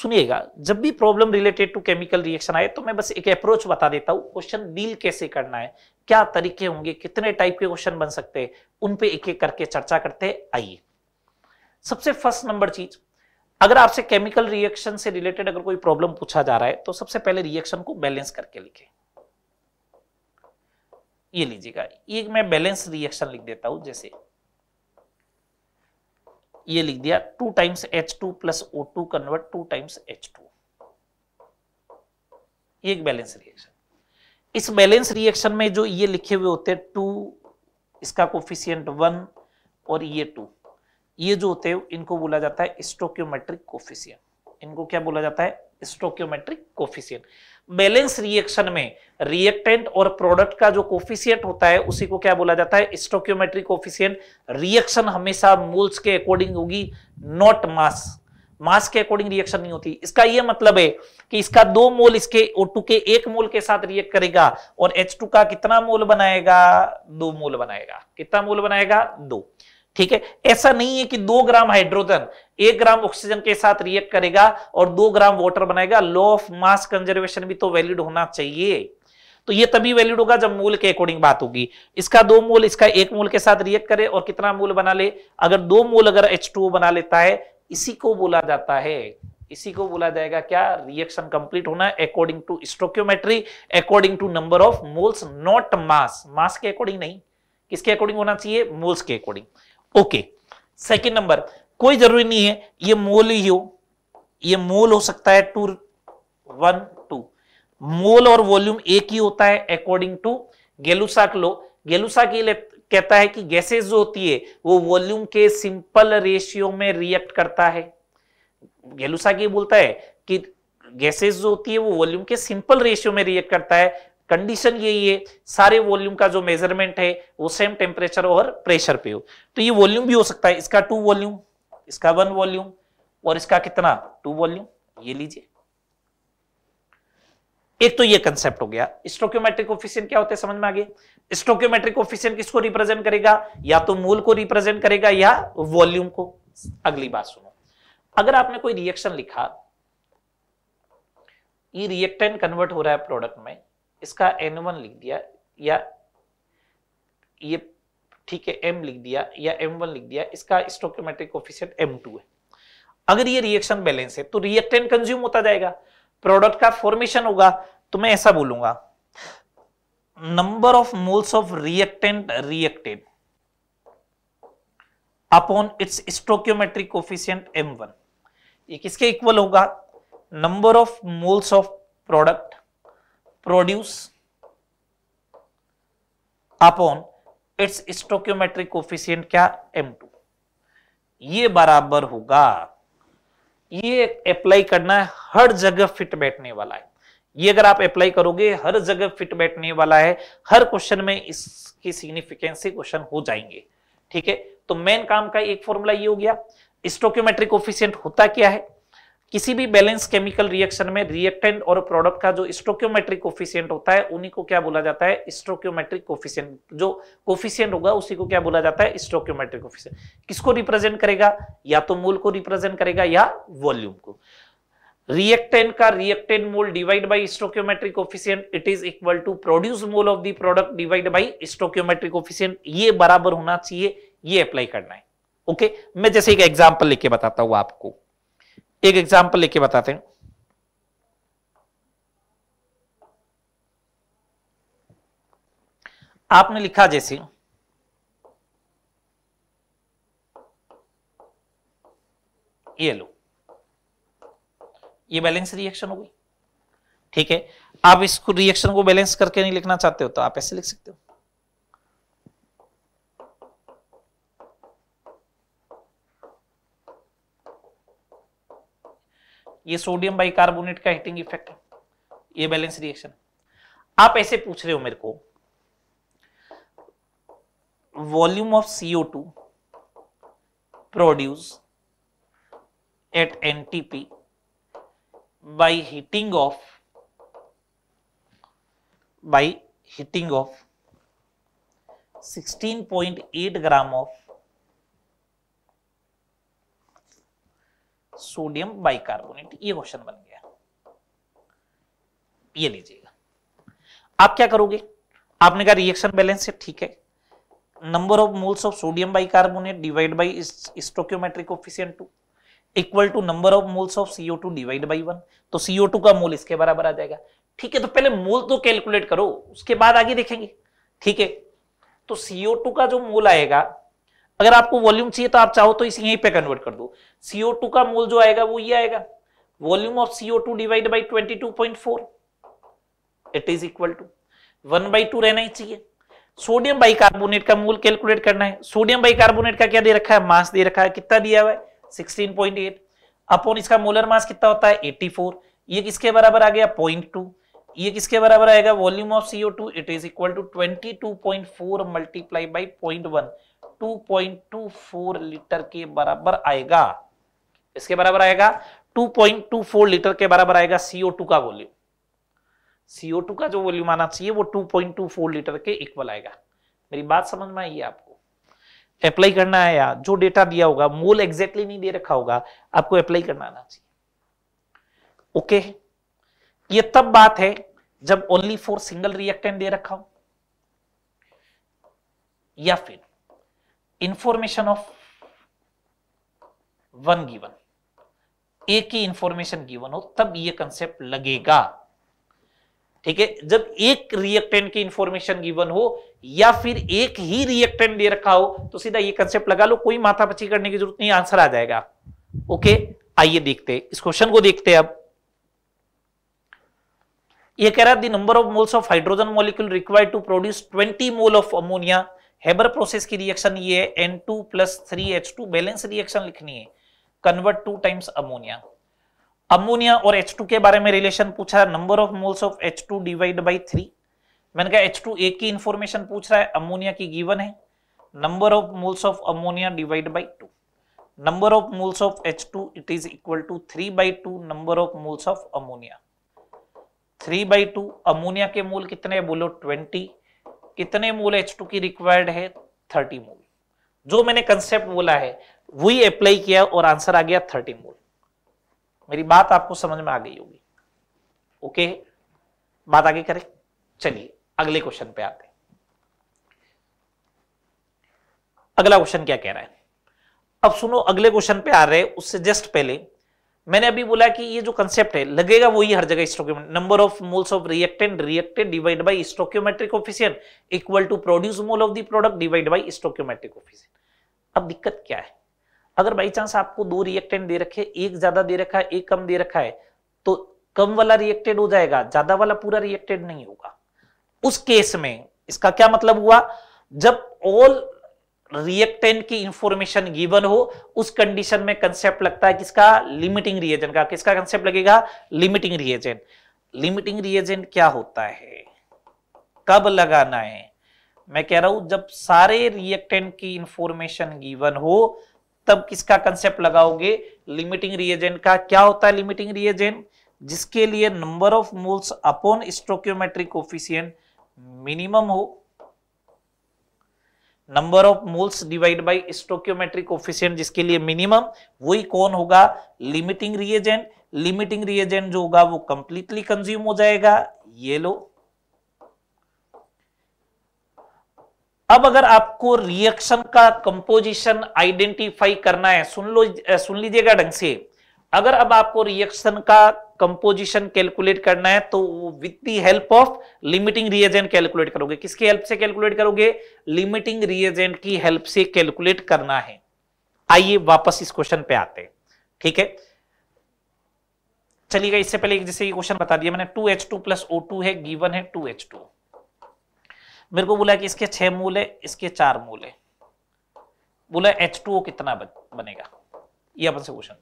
सुनिएगा जब भी problem related to chemical reaction आए तो मैं बस एक अप्रोच बता देता हूं क्वेश्चन डील कैसे करना है क्या तरीके होंगे कितने टाइप के क्वेश्चन बन सकते हैं उन पे एक एक करके चर्चा करते हैं आइए सबसे फर्स्ट नंबर चीज अगर आपसे केमिकल रिएक्शन से रिलेटेड अगर कोई प्रॉब्लम पूछा जा रहा है तो सबसे पहले रिएक्शन को बैलेंस करके लिखें ये लीजिएगा एक मैं बैलेंस रिएक्शन लिख देता हूं जैसे ये लिख दिया two times H two plus O two convert two times H two एक बैलेंस रिएक्शन इस बैलेंस रिएक्शन में जो ये लिखे हुए होते हैं टू इसका कोफिशियंट वन और ये टू ये जो होते हैं इनको बोला जाता है स्टोक्योमेट्रिक कोफिशियंट इनको क्या बोला जाता है स्टोक्योमेट्रिक कोफिशियंट बैलेंस रिएक्शन में रिएक्टेंट और प्रोडक्ट का जो कोफिशियंट होता है उसी को क्या बोला जाता है स्टोक्योमेट्रिक कोफिशियंट रिएक्शन हमेशा मोल्स के अकॉर्डिंग होगी नॉट मास मास के अकॉर्डिंग रिएक्शन नहीं होती इसका यह मतलब है कि इसका दो मोल इसके O2 के एक मोल के साथ रिएक्ट करेगा और H2 का कितना मोल बनाएगा दो मोल बनाएगा कितना मोल बनाएगा दो ठीक है ऐसा नहीं है कि दो ग्राम हाइड्रोजन एक ग्राम ऑक्सीजन के साथ रिएक्ट करेगा और दो ग्राम वाटर बनाएगा लॉ ऑफ मास कंजर्वेशन भी तो वैलिड होना चाहिए तो ये तभी वैलिड होगा जब मूल के अकॉर्डिंग बात होगी इसका दो मूल इसका एक मूल के साथ रिएक्ट करे और कितना मूल बना ले अगर दो मूल अगर एच बना लेता है इसी को बोला जाता है इसी को बोला जाएगा क्या रिएक्शन कंप्लीट होना according to stoichiometry according to number of moles not mass mass के अकॉर्डिंग नहीं किसके अकॉर्डिंग होना चाहिए मोल्स के अकॉर्डिंग ओके सेकंड नंबर कोई जरूरी नहीं है ये मोल ही हो ये मोल हो सकता है टू वन टू मोल और वॉल्यूम एक ही होता है अकॉर्डिंग टू गेलुसाक लो गेलुसाक ये कहता है कि गैसेस जो होती है वो वॉल्यूम के सिंपल रेशियो में रिएक्ट करता है गेलुसाक ये बोलता है कि गैसेस जो होती है वो वॉल्यूम के सिंपल रेशियो में रिएक्ट करता है कंडीशन यही है सारे वॉल्यूम का जो मेजरमेंट है वो सेम टेम्परेचर और प्रेशर पे हो तो ये वॉल्यूम भी हो सकता है इसका टू वॉल्यूम इसका वन वॉल्यूम और इसका कितना टू वॉल्यूम ये लीजिए एक तो ये कंसेप्ट हो गया स्टोक्योमेट्रिक ऑफिशियन क्या होते हैं समझ में आगे स्टोक्योमेट्रिक ऑफिशियन किसको रिप्रेजेंट करेगा या तो मूल को रिप्रेजेंट करेगा या वॉल्यूम को अगली बात सुनो अगर आपने कोई रिएक्शन लिखा ये रिएक्टेंट कन्वर्ट हो रहा है प्रोडक्ट में इसका एन वन लिख दिया या ये ठीक है एम लिख दिया या एम वन लिख दिया इसका स्टोक्योमेट्रिक ऑफिशियंट एम टू है अगर ये रिएक्शन बैलेंस है तो रिएक्टेंट कंज्यूम होता जाएगा प्रोडक्ट का फॉर्मेशन होगा तो मैं ऐसा बोलूंगा number of moles of reactant reacted upon its stoichiometric coefficient M one ये किसके इक्वल होगा number of moles of product produce upon its stoichiometric coefficient क्या टू ये बराबर होगा ये अप्लाई करना है हर जगह फिट बैठने वाला है ये अगर आप अप्लाई करोगे हर जगह फिट बैठने वाला है हर क्वेश्चन में इसकी सिग्निफिकेंसी क्वेश्चन हो जाएंगे ठीक है तो मेन काम का एक फॉर्मूला ये हो गया स्टोक्योमेट्रिक कोफिशियंट होता क्या है किसी भी बैलेंस केमिकल रिएक्शन में रिएक्टेंट और प्रोडक्ट का जो स्टोक्योमेट्रिक कोफिशियंट होता है उन्हीं को क्या बोला जाता है स्ट्रोक्योमेट्रिक कोफिशियंट जो कोफिशियंट होगा उसी को क्या बोला जाता है स्ट्रोक्योमेट्रिक कोफिशियंट किसको रिप्रेजेंट करेगा या तो मोल को रिप्रेजेंट करेगा या वॉल्यूम को रिएक्टेंट का reactant mole divide by stoichiometric coefficient it is equal to produce mole of the product divide by stoichiometric coefficient ये बराबर होना चाहिए ये अप्लाई करना है ओके okay? मैं जैसे एक एग्जाम्पल लेके बताता हूं आपको एक एग्जाम्पल लेके बताते हैं आपने लिखा जैसे ये लो ये बैलेंस रिएक्शन हो गई ठीक है आप इसको रिएक्शन को बैलेंस करके नहीं लिखना चाहते हो तो आप ऐसे लिख सकते हो ये सोडियम बाइकार्बोनेट का हीटिंग इफेक्ट है ये बैलेंस रिएक्शन आप ऐसे पूछ रहे हो मेरे को volume of CO two produce at NTP of by of of sixteen point 16.8 gram of sodium bicarbonate ये क्वेश्चन बन गया ये लीजिएगा आप क्या करोगे आपने कहा रिएक्शन बैलेंस है ठीक है number of moles of sodium bicarbonate divide by stoichiometric coefficient two equal to number of moles of CO two divide by one तो सीओ टू का मोल इसके बराबर आ जाएगा ठीक है तो पहले मोल तो कैलकुलेट करो उसके बाद आगे देखेंगे ठीक है तो सीओ टू का जो मोल आएगा अगर आपको वॉल्यूम चाहिए तो आप चाहो तो इसे यहीं पे कन्वर्ट कर दो सीओ टू का मोल जो आएगा वो ये आएगा volume of CO two divide by twenty two point four it is equal to one by two रहना ही चाहिए सोडियम बाइकार्बोनेट का मूल कैलकुलेट करना है सोडियम बाइकार्बोनेट का क्या दे रखा है मास दे रखा है कितना दिया हुआ है सिक्सटीन पॉइंट एट अपॉन इसका मोलर मास कितना होता है फोर ये किसके बराबर आ गया पॉइंट टू ये किसके बराबर आएगा volume of CO two it is equal to twenty two point four multiply by point one 2.24 litre के बराबर आएगा इसके बराबर आएगा 2.24 लीटर के बराबर आएगा CO2 का वॉल्यूम CO2 का जो वॉल्यूम आना चाहिए वो 2.24 लीटर के इक्वल आएगा मेरी बात समझ में आई आपको अप्लाई करना है या जो डेटा दिया होगा मूल एग्जैक्टली नहीं दे रखा होगा आपको अप्लाई करना आना चाहिए ओके okay. ये तब बात है जब ओनली फॉर सिंगल रिएक्टेंट दे रखा हो या फिर इंफॉर्मेशन ऑफ वन गिवन एक ही इंफॉर्मेशन गिवन हो तब ये कंसेप्ट लगेगा ठीक है जब एक रिएक्टेंट की इंफॉर्मेशन गिवन हो या फिर एक ही रिएक्टेंट दे रखा हो तो सीधा ये कंसेप्ट लगा लो कोई माथापची करने की जरूरत नहीं आंसर आ जाएगा ओके आइए देखते हैं इस क्वेश्चन को देखते हैं अब ये कह रहा है number of moles of hydrogen molecule required to produce 20 mole of ammonia Haber process की रिएक्शन ये है N two plus three H two balance reaction लिखनी है convert two times ammonia ammonia और एच टू के बारे में रिलेशन पूछा number of moles of H two divide by three मैंने कहा एच टू एक की इंफॉर्मेशन पूछ रहा है अमोनिया की गिवन है number of moles of ammonia divide by two number of moles of H2 it is equal to three by two number of moles of ammonia three by two ammonia के मोल कितने बोलो ट्वेंटी कितने मूल H2 की रिक्वायर्ड है 30 मोल जो मैंने कंसेप्ट बोला है वही अप्लाई किया और आंसर आ गया 30 मोल मेरी बात आपको समझ में आ गई होगी ओके बात आगे करें चलिए अगले क्वेश्चन पे आते अगला क्वेश्चन क्या कह रहा है अब सुनो अगले क्वेश्चन पे आ रहे हैं उससे जस्ट पहले मैंने अभी बोला कि ये जो कंसेप्ट है लगेगा वही हर जगह stoichiometric number of moles of reactant reacted divide by stoichiometric coefficient equal to produce mole of the product divide by stoichiometric coefficient अब दिक्कत क्या है अगर बाई चांस आपको दो रिएक्टेंट दे रखे एक ज्यादा दे रखा है एक कम दे रखा है तो कम वाला रिएक्टेड हो जाएगा ज्यादा वाला पूरा रिएक्टेड नहीं होगा उस केस में इसका क्या मतलब हुआ जब ऑल रिएक्टेंट की इंफॉर्मेशन गिवन हो उस कंडीशन में कंसेप्ट लगता है किसका लिमिटिंग रिएजेंट का किसका कंसेप्ट लगेगा लिमिटिंग रिएजेंट लिमिटिंग रिएजेंट क्या होता है कब लगाना है मैं कह रहा हूं जब सारे रिएक्टेंट की इंफॉर्मेशन गिवन हो तब किसका कंसेप्ट लगाओगे लिमिटिंग रिएजेंट का क्या होता है लिमिटिंग रिएजेंट जिसके लिए number of moles upon stoichiometric coefficient minimum हो number of moles divide by stoichiometric coefficient जिसके लिए मिनिमम वही कौन होगा लिमिटिंग रिएजेंट लिमिटिंग रिएजेंट जो होगा वो कंप्लीटली कंज्यूम हो जाएगा ये लो अब अगर आपको रिएक्शन का कंपोजिशन आइडेंटिफाई करना है सुन लो सुन लीजिएगा ढंग से अगर अब आपको रिएक्शन का कंपोजिशन कैलकुलेट करना है तो with the help of limiting reagent calculate करोगे किसकी हेल्प से कैलकुलेट करोगे लिमिटिंग रिएजेंट की हेल्प से कैलकुलेट करना है आइए वापस इस क्वेश्चन पे आते ठीक है चलिएगा इससे पहले एक जैसे ये क्वेश्चन बता दिया मैंने two H two plus O two है गिवन है टू एच टू मेरे को बोला कि इसके छह मूल है इसके चार मूल है बोला एच टू कितना बनेगा ये अपन से क्वेश्चन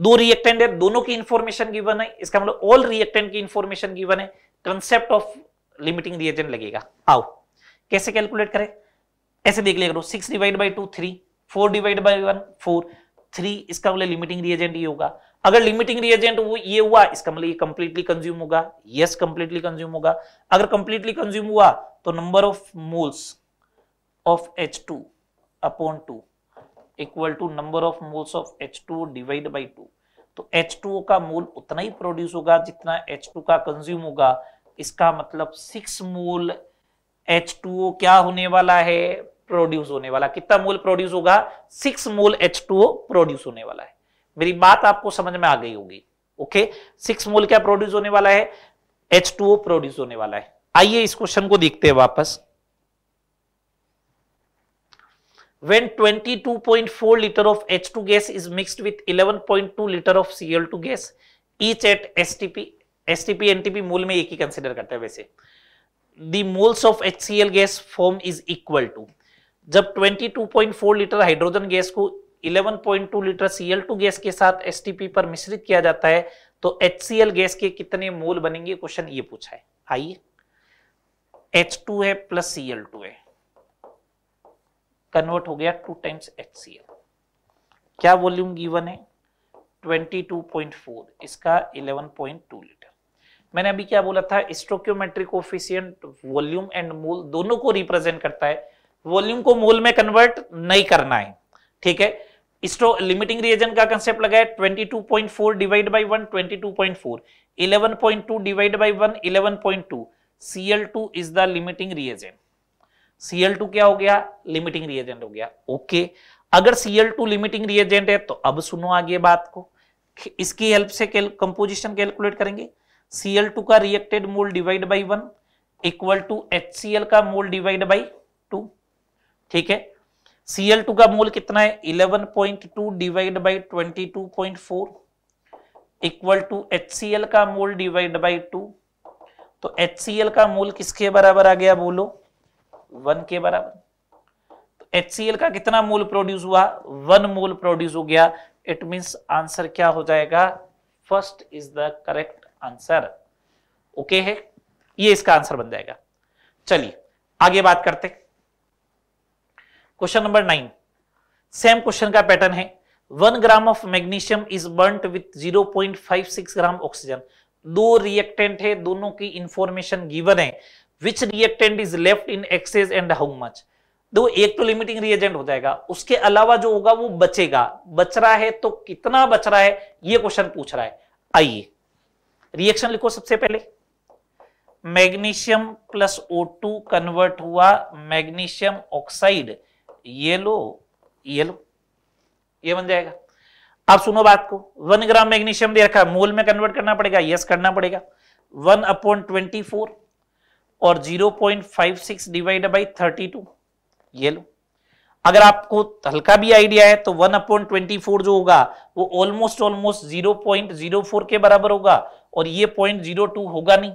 दो रिएक्टेंट है दोनों की इंफॉर्मेशन गिवन है इसका मतलब ऑल रिएक्टेंट की इंफॉर्मेशन गिवन है कंसेप्ट ऑफ लिमिटिंग रिएजेंट लगेगा आओ कैसे कैलकुलेट करें ऐसे देख लिया करो six divide by two three four divide by one four three इसका मतलब लिमिटिंग रिएजेंट ये होगा अगर लिमिटिंग रिएजेंट वो ये हुआ इसका मतलब ये कंप्लीटली कंज्यूम होगा यस कंप्लीटली कंज्यूम होगा अगर कंप्लीटली कंज्यूम हुआ तो number of moles of H two upon two equal to number of moles of H two divide by two तो एच टू का मोल उतना ही प्रोड्यूस होगा जितना एच टू का कंज्यूम होगा इसका मतलब सिक्स मोल एच टू क्या होने वाला है प्रोड्यूस होने वाला कितना मोल प्रोड्यूस होगा six mole H two produce होने वाला है मेरी बात आपको समझ में आ गई होगी ओके सिक्स मोल क्या प्रोड्यूस होने वाला है एच टू प्रोड्यूस होने वाला है आइए इस क्वेश्चन को देखते हैं वापस when 22.4 liter of H2 gas is mixed with 11.2 liter of Cl2 gas each at STP, STP NTP mole में एक ही consider करते हैं वैसे the moles of HCl gas form is equal to जब 22.4 liter hydrogen gas को 11.2 liter Cl2 gas के साथ STP पर मिश्रित किया जाता है तो HCl gas के कितने mole बनेंगे question ये पूछा है आइए H2 है plus Cl2 है कन्वर्ट हो गया टू टाइम्स एच क्या वॉल्यूम गिवन है 22.4 इसका 11.2 लीटर मैंने अभी क्या बोला था stoichiometric coefficient volume and mole दोनों को रिप्रेजेंट करता है वॉल्यूम को मोल में कन्वर्ट नहीं करना है ठीक है स्टो लिमिटिंग रिएजन का कंसेप्ट लगा है 22.4 divide by 1 22.4 11.2 divide by 1 11.2 Cl2 is the limiting reagent CL two क्या हो गया लिमिटिंग रिएजेंट हो गया ओके अगर सीएल टू लिमिटिंग रिएजेंट है तो अब सुनो आगे बात को इसकी हेल्प से कंपोजिशन कैलकुलेट करेंगे सीएल टू का reacted mole divide by one equal to H C L का मोल डिवाइड बाई टू ठीक है सीएल टू का मोल कितना है eleven point two divide by twenty two point four equal to H C L का मोल डिवाइड बाई टू तो एच सी एल का मोल किसके बराबर आ गया बोलो वन के बराबर एच सी एल का कितना मूल प्रोड्यूस हुआ वन मूल प्रोड्यूस हो गया इट मीन्स आंसर क्या हो जाएगा first is the correct answer okay है ये इसका आंसर बन जाएगा चलिए आगे बात करते question number nine same question का पैटर्न है one gram of magnesium is burnt with six gram oxygen दो रिएक्टेंट है दोनों की इंफॉर्मेशन गिवन है which reactant is left in excess and how much दो एक तो लिमिटिंग रिएजेंट हो जाएगा उसके अलावा जो होगा वो बचेगा बच रहा है तो कितना बच रहा है ये क्वेश्चन पूछ रहा है आइए रिएक्शन लिखो सबसे पहले magnesium plus O two convert हुआ मैग्नीशियम ऑक्साइड ये लो ये लो ये बन जाएगा आप सुनो बात को वन ग्राम मैग्नीशियम दे रखा है मोल में कन्वर्ट करना पड़ेगा यस करना पड़ेगा वन अपॉइंट ट्वेंटी फोर और 0.56 डिवाइड बाई 32 ये लो अगर आपको हल्का भी आइडिया है तो 1 अपॉइंट ट्वेंटी जो होगा वो ऑलमोस्ट ऑलमोस्ट 0.04 के बराबर होगा और ये पॉइंट जीरो होगा नहीं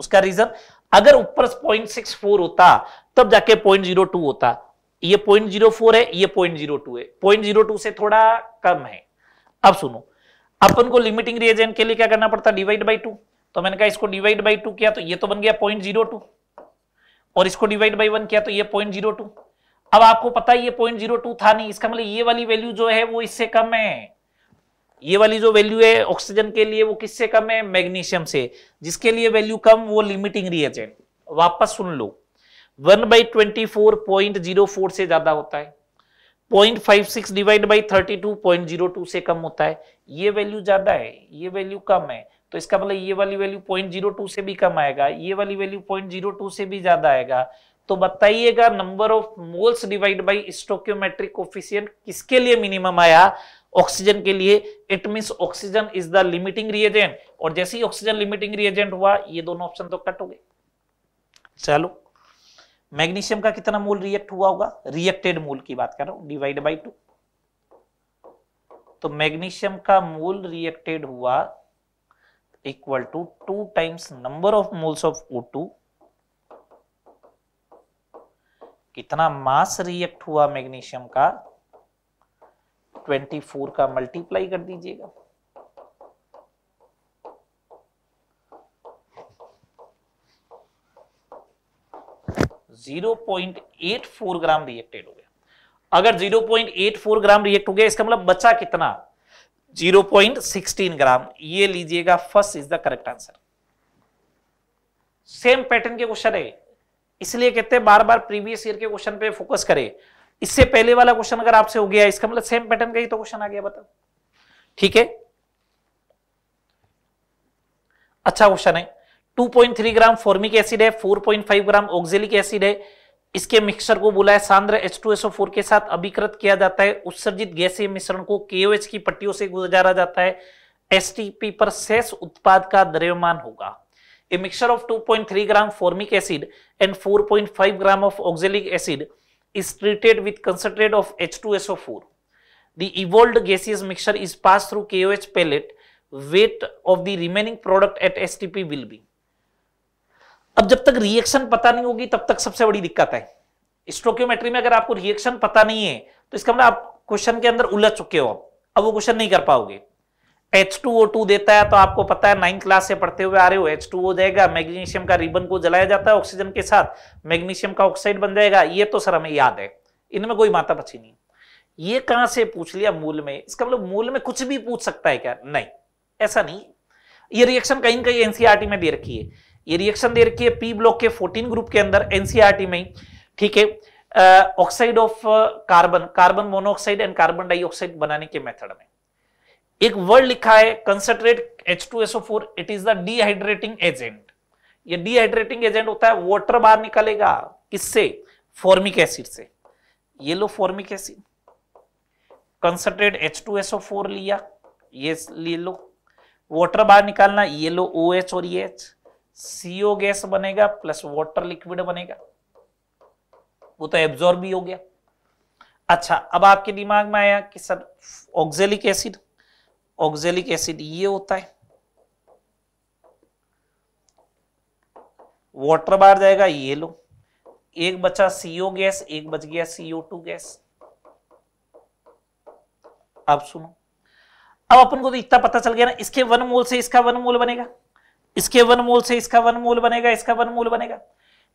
उसका रीजन अगर ऊपर पॉइंट सिक्स फोर होता तब जाके पॉइंट जीरो टू होता ये पॉइंट जीरो फोर है ये पॉइंट जीरो टू है पॉइंट जीरो टू से थोड़ा कम है अब सुनो अपन को लिमिटिंग रिएजेंट के लिए क्या करना पड़ता डिवाइड बाई टू तो मैंने कहा इसको डिवाइड बाई टू किया तो ये तो बन गया पॉइंट जीरो टू और इसको डिवाइड बाई वन किया तो ये पॉइंट जीरो टू अब आपको पता है ये पॉइंट जीरो टू था नहीं इसका मतलब ये वाली वैल्यू जो है वो इससे कम है ये वाली जो वैल्यू है ऑक्सीजन के लिए वो किससे कम है मैग्नीशियम से जिसके लिए वैल्यू कम वो लिमिटिंग रिएजेंट वापस सुन लो one by twenty four point zero four से ज्यादा होता है point five six divide by thirty two point zero two से कम होता है ये वैल्यू ज्यादा है ये वैल्यू कम है तो इसका मतलब ये वाली वैल्यू पॉइंट जीरो टू से भी कम आएगा ये वाली वैल्यू पॉइंट जीरो टू से भी ज्यादा आएगा तो बताइएगा number of moles divide by stoichiometric coefficient किसके लिए मिनिमम आया ऑक्सीजन के लिए it mean oxygen is the limiting reagent और जैसे ही ऑक्सीजन लिमिटिंग रिएजेंट हुआ ये दोनों ऑप्शन तो कट हो गए चलो मैग्नीशियम का कितना मोल रिएक्ट हुआ होगा रिएक्टेड मोल की बात कर रहा हूं डिवाइड बाई टू तो मैग्नीशियम का मोल रिएक्टेड हुआ equal to 2 times number of moles of O2 कितना मास रिएक्ट हुआ मैग्नीशियम का 24 का मल्टीप्लाई कर दीजिएगा zero point eight four gram reacted हो गया अगर zero point eight four gram react हो गया इसका मतलब बचा कितना 0.16 ग्राम ये लीजिएगा first is the correct answer same pattern के क्वेश्चन है इसलिए कहते हैं बार बार प्रीवियस ईयर के क्वेश्चन पे फोकस करें इससे पहले वाला क्वेश्चन अगर आपसे हो गया इसका मतलब सेम पैटर्न का ही तो क्वेश्चन आ गया बताओ ठीक है अच्छा क्वेश्चन है 2.3 ग्राम फॉर्मिक एसिड है 4.5 ग्राम ऑक्सिलिक एसिड है इसके मिक्सर को बोला है सांद्र H2SO4 के साथ अभिकृत किया जाता है उत्सर्जित गैसीय मिश्रण को KOH की पट्टियों से गुजारा जाता है STP पर शेष उत्पाद का द्रव्यमान होगा a mixture of 2.3 gram formic acid and 4.5 gram of oxalic acid is treated with concentrate of H2SO4 the evolved gaseous mixture is pass through K pellet weight of the remaining product at S will be अब जब तक रिएक्शन पता नहीं होगी तब तक सबसे बड़ी दिक्कत है स्टोक्योमेट्री में अगर आपको रिएक्शन पता नहीं है तो इसका मतलब आप क्वेश्चन के अंदर उलझ चुके हो अब वो क्वेश्चन नहीं कर पाओगे H2O2 देता है तो आपको पता है नाइन्थ क्लास से पढ़ते हुए आ रहे हो H2O जाएगा मैग्नीशियम का रिबन को जलाया जाता है ऑक्सीजन के साथ मैग्नीशियम का ऑक्साइड बन जाएगा ये तो सर हमें याद है इनमें कोई माता पची नहीं ये कहां से पूछ लिया मूल में इसका मतलब मूल में कुछ भी पूछ सकता है क्या नहीं ऐसा नहीं ये रिएक्शन कहीं कहीं एनसीआरटी e में दे रखी है ये रिएक्शन दे रखी है पी ब्लॉक के 14 ग्रुप के अंदर एनसीआरटी e में ठीक है oxide of carbon carbon monoxide and carbon dioxide बनाने के मेथड में एक वर्ड लिखा है concentrate H2SO4 it is the dehydrating agent ये डिहाइड्रेटिंग एजेंट होता है वाटर बाहर निकालेगा किससे फॉर्मिक एसिड से ये लो फॉर्मिक एसिड कंसनट्रेट H2SO4 लिया ये ले लो वाटर बाहर निकालना ये लो OH और ये e OH सीओ गैस बनेगा प्लस वाटर लिक्विड बनेगा वो तो एब्जॉर्ब भी हो गया अच्छा अब आपके दिमाग में आया कि sir oxalic acid oxalic acid ये होता है वाटर बाहर जाएगा ये लो एक बचा सीओ गैस एक बच गया सीओ टू गैस अब सुनो अब अपन को तो इतना पता चल गया ना इसके वन मोल से इसका वन मोल बनेगा इसके वन मोल से इसका वन मोल बनेगा इसका वन मोल बनेगा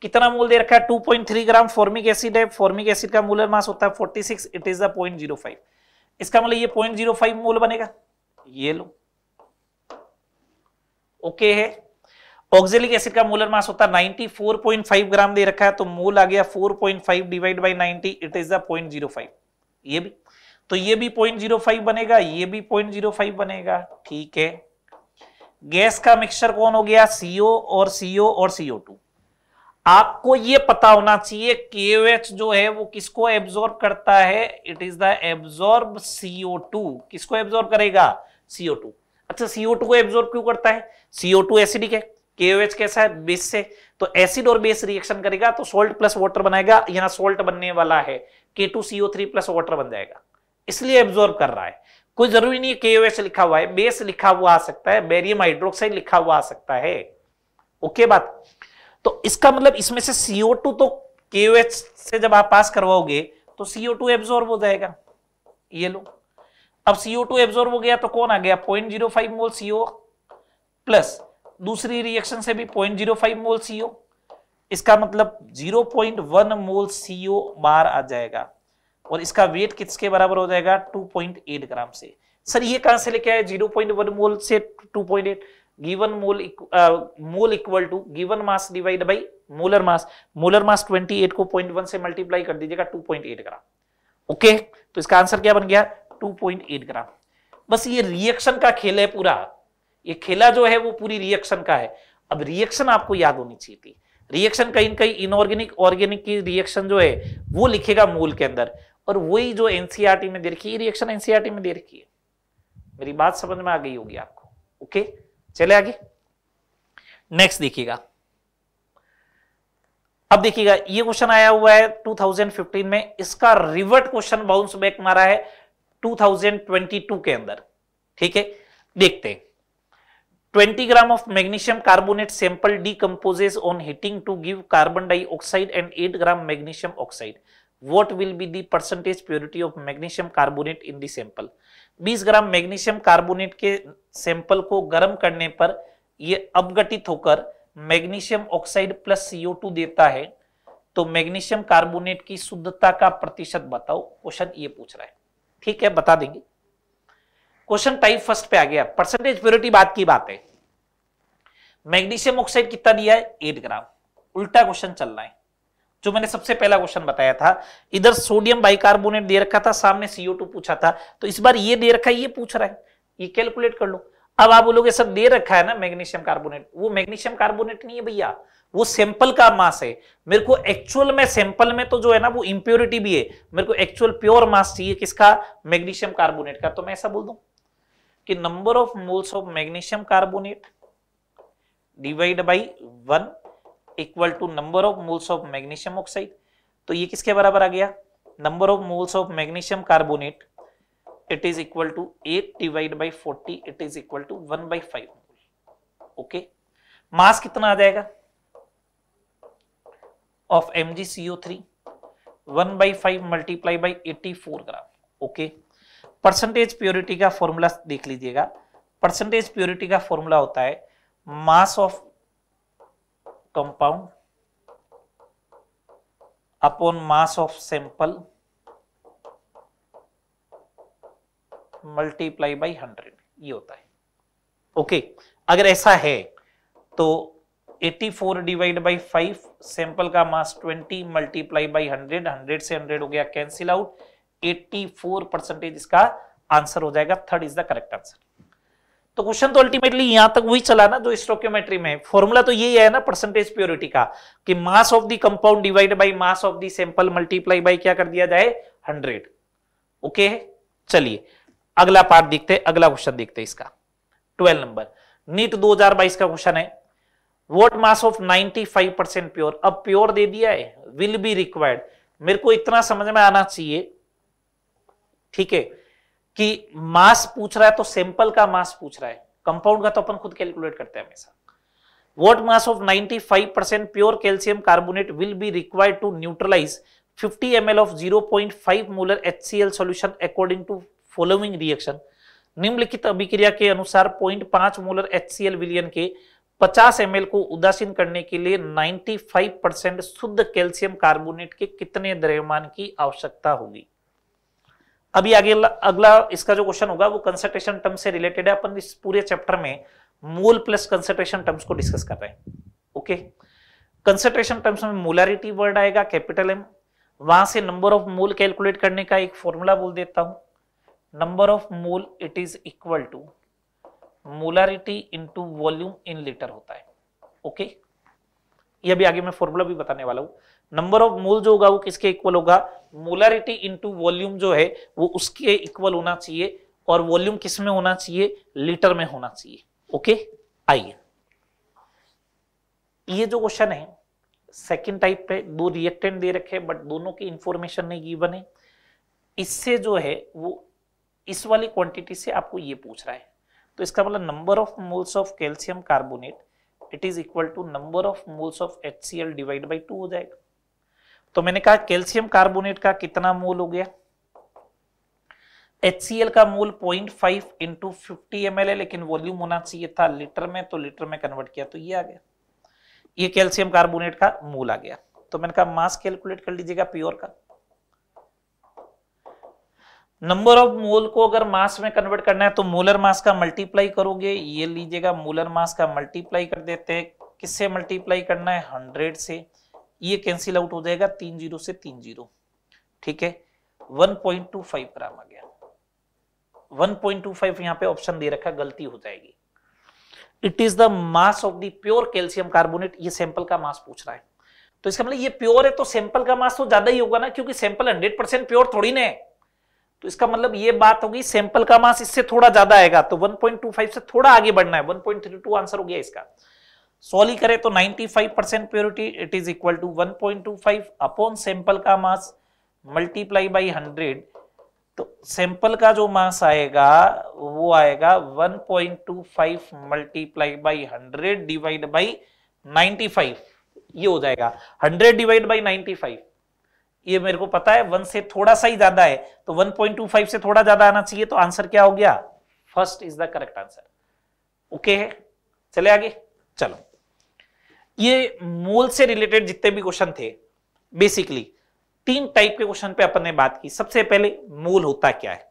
कितना मोल दे रखा है 2.3 ग्राम फॉर्मिक एसिड है फॉर्मिक एसिड का मोलर मास होता है 46 इट इज द 0.05 इसका मतलब ये 0.05 मोल बनेगा ये लो ओके है ऑक्सैलिक एसिड का मोलर मास होता है 94.5 ग्राम दे रखा है तो मोल आ गया 4.5 divide by 90 it is the 0.05 ये भी तो ये भी 0.05 बनेगा ये भी 0.05 बनेगा ठीक है गैस का मिक्सचर कौन हो गया सीओ और सीओ और सीओ टू आपको ये पता होना चाहिए KOH जो है वो किसको एब्जॉर्ब करता है it is the absorb CO two किसको एब्जॉर्ब करेगा सीओ टू अच्छा सीओ टू को एब्जॉर्ब क्यों करता है सीओ टू एसिडिक है KOH कैसा है बेस से तो एसिड और बेस रिएक्शन करेगा तो सोल्ट प्लस वाटर बनाएगा यहां सोल्ट बनने वाला है K2CO3 प्लस वाटर बन जाएगा इसलिए एब्जॉर्ब कर रहा है कोई जरूरी नहीं के एस लिखा हुआ है बेस लिखा हुआ आ सकता है बेरियम हाइड्रोक्साइड लिखा हुआ आ सकता है ओके बात तो इसका मतलब इसमें से सीओ टू तो के से जब आप पास करवाओगे तो सीओ टू एब्सॉर्ब हो जाएगा ये लो अब सीओ टू एब्सॉर्ब हो गया तो कौन आ गया point zero five mole CO plus दूसरी रिएक्शन से भी point zero five mole CO इसका मतलब zero point one mole CO बार आ जाएगा और इसका वेट किसके बराबर हो जाएगा 2.8 ग्राम से सर ये कहां से लेके आए 0.1 मोल से 2.8 given mole mole equal to given mass divide by molar mass molar mass 28 को 0.1 से मल्टीप्लाई कर दीजिएगा 2.8 ग्राम ओके तो इसका आंसर क्या बन गया 2.8 ग्राम बस ये रिएक्शन का खेल है पूरा ये खेला जो है वो पूरी रिएक्शन का है अब रिएक्शन आपको याद होनी चाहिए थी रिएक्शन कहीं कहीं इनऑर्गेनिक ऑर्गेनिक की रिएक्शन जो है वो लिखेगा मोल के अंदर और वही जो एनसीआर e में दे रखी है रिएक्शन एनसीआरटी e में दे रखी है मेरी बात समझ में आ गई होगी आपको ओके चले आगे नेक्स्ट देखिएगा अब देखिएगा ये क्वेश्चन आया हुआ है 2015 में इसका रिवर्ट क्वेश्चन बाउंस बैक मारा है 2022 के अंदर ठीक है देखते हैं 20 gram of magnesium carbonate sample decomposes on heating to give carbon dioxide and 8 gram magnesium oxide what will be the percentage purity of magnesium carbonate in the sample 20 gram magnesium carbonate के सैंपल को गर्म करने पर यह अपगटित होकर मैग्नीशियम ऑक्साइड प्लस CO2 देता है तो मैग्नीशियम कार्बोनेट की शुद्धता का प्रतिशत बताओ क्वेश्चन ये पूछ रहा है ठीक है बता देंगे क्वेश्चन टाइप फर्स्ट पे आ गया परसेंटेज प्योरिटी बात की बात है मैग्नीशियम ऑक्साइड कितना दिया है एट ग्राम उल्टा क्वेश्चन चल रहा है जो मैंने सबसे पहला क्वेश्चन बताया था इधर सोडियम बाइकार्बोनेट दे रखा था सामने सीओ टू पूछा था तो इस बार ये दे रखा है ये पूछ रहा है ये कैलकुलेट कर लो अब आप बोलोगे सर दे रखा है ना मैग्नीशियम कार्बोनेट वो मैग्नीशियम कार्बोनेट नहीं है भैया वो सैंपल का मास है मेरे को एक्चुअल में सैंपल में तो जो है ना वो इंप्योरिटी भी है मेरे को एक्चुअल प्योर मास चाहिए किसका मैग्नीशियम कार्बोनेट का तो मैं ऐसा बोल दूं कि number of moles of magnesium carbonate divide by one equal to number of moles of magnesium oxide तो ये किसके बराबर आ गया number of moles of magnesium carbonate it is equal to eight divide by forty it is equal to one by five okay mass कितना आ जाएगा of M G C O three one by five multiply by eighty four gram okay percentage purity का फॉर्मूला देख लीजिएगा परसेंटेज प्योरिटी का फॉर्मूला होता है mass of compound upon mass of sample multiply by hundred ये होता है ओके okay, अगर ऐसा है तो 84 डिवाइड बाई 5 सैंपल का मास 20 मल्टीप्लाई बाई 100 100 से 100 हो गया कैंसिल आउट 84 परसेंटेज इसका आंसर हो जाएगा third is the correct answer तो क्वेश्चन तो अल्टीमेटली यहां तक वही चला ना जो स्टोक्योमेट्री में फॉर्मूला तो यही है ना परसेंटेज प्योरिटी का कि mass of the compound divide by mass of the sample multiply by क्या कर दिया जाए हंड्रेड ओके चलिए अगला पार्ट देखते हैं अगला क्वेश्चन देखते हैं इसका ट्वेल्व नंबर नीट 2022 का क्वेश्चन है what mass of 95 percent pure अब प्योर दे दिया है विल बी रिक्वायर्ड मेरे को इतना समझ में आना चाहिए ठीक है कि मास पूछ रहा है तो सैंपल का मास पूछ रहा है कंपाउंड का तो अपन खुद कैलकुलेट करते हैं हमेशा what mass of 95% percent pure calcium carbonate will be required to neutralize 50 M of 0.5 point molar HCl solution according to following reaction निम्नलिखित अभिक्रिया के अनुसार 0.5 मोलर एच विलियन के 50 एम को उदासीन करने के लिए 95% शुद्ध कैल्शियम कार्बोनेट के कितने द्रव्यमान की आवश्यकता होगी अभी आगे अगला इसका जो क्वेश्चन होगा वो कंसेंट्रेशन टर्म से रिलेटेड है अपन इस पूरे चैप्टर में मोल प्लस कंसेंट्रेशन टर्म्स को डिस्कस कर रहे हैं ओके कंसेंट्रेशन टर्म्स में मोलारिटी वर्ड आएगा कैपिटल एम वहां से नंबर ऑफ मोल कैलकुलेट करने का एक फॉर्मूला बोल देता हूं number of mole it is equal to molarity into volume in litre होता है ओके okay? ये भी आगे मैं फॉर्मूला भी बताने वाला हूं नंबर ऑफ मोल जो होगा वो किसके इक्वल होगा मोलरिटी इनटू वॉल्यूम जो है वो उसके इक्वल होना चाहिए और वॉल्यूम किस में होना चाहिए लीटर में होना चाहिए ओके आइए ये जो क्वेश्चन है सेकंड टाइप पे दो रिएक्टेंट दे रखे बट दोनों की इंफॉर्मेशन नहीं गिवन है इससे जो है वो इस वाली क्वांटिटी से आपको ये पूछ रहा है तो इसका मतलब number of moles of calcium carbonate it is equal to number of moles of H C L divide by two हो जाएगा तो मैंने कहा कैल्शियम कार्बोनेट का कितना मोल हो गया एच का mole 0.5 five into fifty M है लेकिन वॉल्यूम होना चाहिए था लीटर में तो लीटर में कन्वर्ट किया तो ये आ गया ये कैल्शियम कार्बोनेट का मोल आ गया तो मैंने कहा मास कैलकुलेट कर लीजिएगा प्योर का नंबर ऑफ मोल को अगर मास में कन्वर्ट करना है तो मोलर मास का मल्टीप्लाई करोगे ये लीजिएगा मोलर मास का मल्टीप्लाई कर देते हैं किससे मल्टीप्लाई करना है हंड्रेड से ये कैंसिल आउट हो जाएगा तीन जीरो से तीन जीरो ठीक है 1.25 ग्राम आ गया 1.25 यहां पे ऑप्शन दे रखा गलती हो जाएगी it is the mass of the pure calcium carbonate ये सैंपल का मास पूछ रहा है तो इसका मतलब ये प्योर है तो सैंपल का मास तो ज्यादा ही होगा ना क्योंकि सैंपल 100 परसेंट प्योर थोड़ी ना है तो इसका मतलब ये बात होगी सैंपल का मास इससे थोड़ा ज्यादा आएगा तो 1.25 से थोड़ा आगे बढ़ना है 1.32 आंसर हो गया इसका सोली करें तो 95 percent purity it is equal to 1.25 upon sample का मास मल्टीप्लाई बाई 100 तो सैंपल का जो मास आएगा वो आएगा 1.25 multiply by hundred divide by 95 ये हो जाएगा 100 डिवाइड बाई 95 ये मेरे को पता है वन से थोड़ा सा ही ज्यादा है तो 1.25 से थोड़ा ज्यादा आना चाहिए तो आंसर क्या हो गया first is the correct answer okay है चले आगे चलो ये मोल से रिलेटेड जितने भी क्वेश्चन थे बेसिकली तीन टाइप के क्वेश्चन पे अपन ने बात की सबसे पहले मोल होता क्या है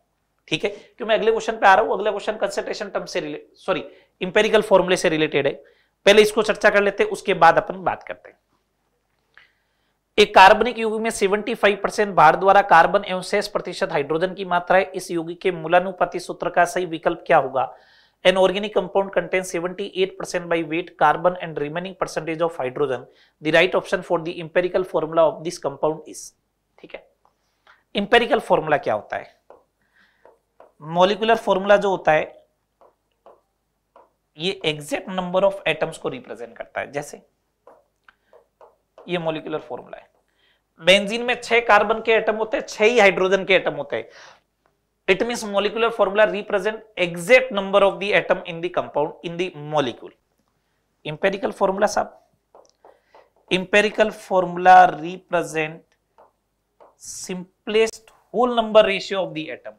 ठीक है क्यों मैं अगले क्वेश्चन पे आ रहा हूं अगला क्वेश्चन कंसेंट्रेशन टर्म से सॉरी इंपेरिकल फॉर्मुले से रिलेटेड है पहले इसको चर्चा कर लेते हैं उसके बाद अपन बात करते हैं एक कार्बनिक युग में 75 परसेंट भार द्वारा कार्बन एवं शेष प्रतिशत हाइड्रोजन की मात्रा है इस युग के मूलानुपाति सूत्र का सही विकल्प क्या होगा An organic compound contains 78% by weight carbon and remaining percentage of hydrogen. The right option for the empirical formula of this compound is ठीक है empirical formula क्या होता है molecular formula जो होता है ये exact number of atoms को represent करता है जैसे ये molecular formula है बेंजीन में छह कार्बन के एटम होते हैं छह ही हाइड्रोजन के एटम होते हैं it means molecular formula represent exact number of the atom in the compound in the molecule empirical formula sab empirical formula represent simplest whole number ratio of the atom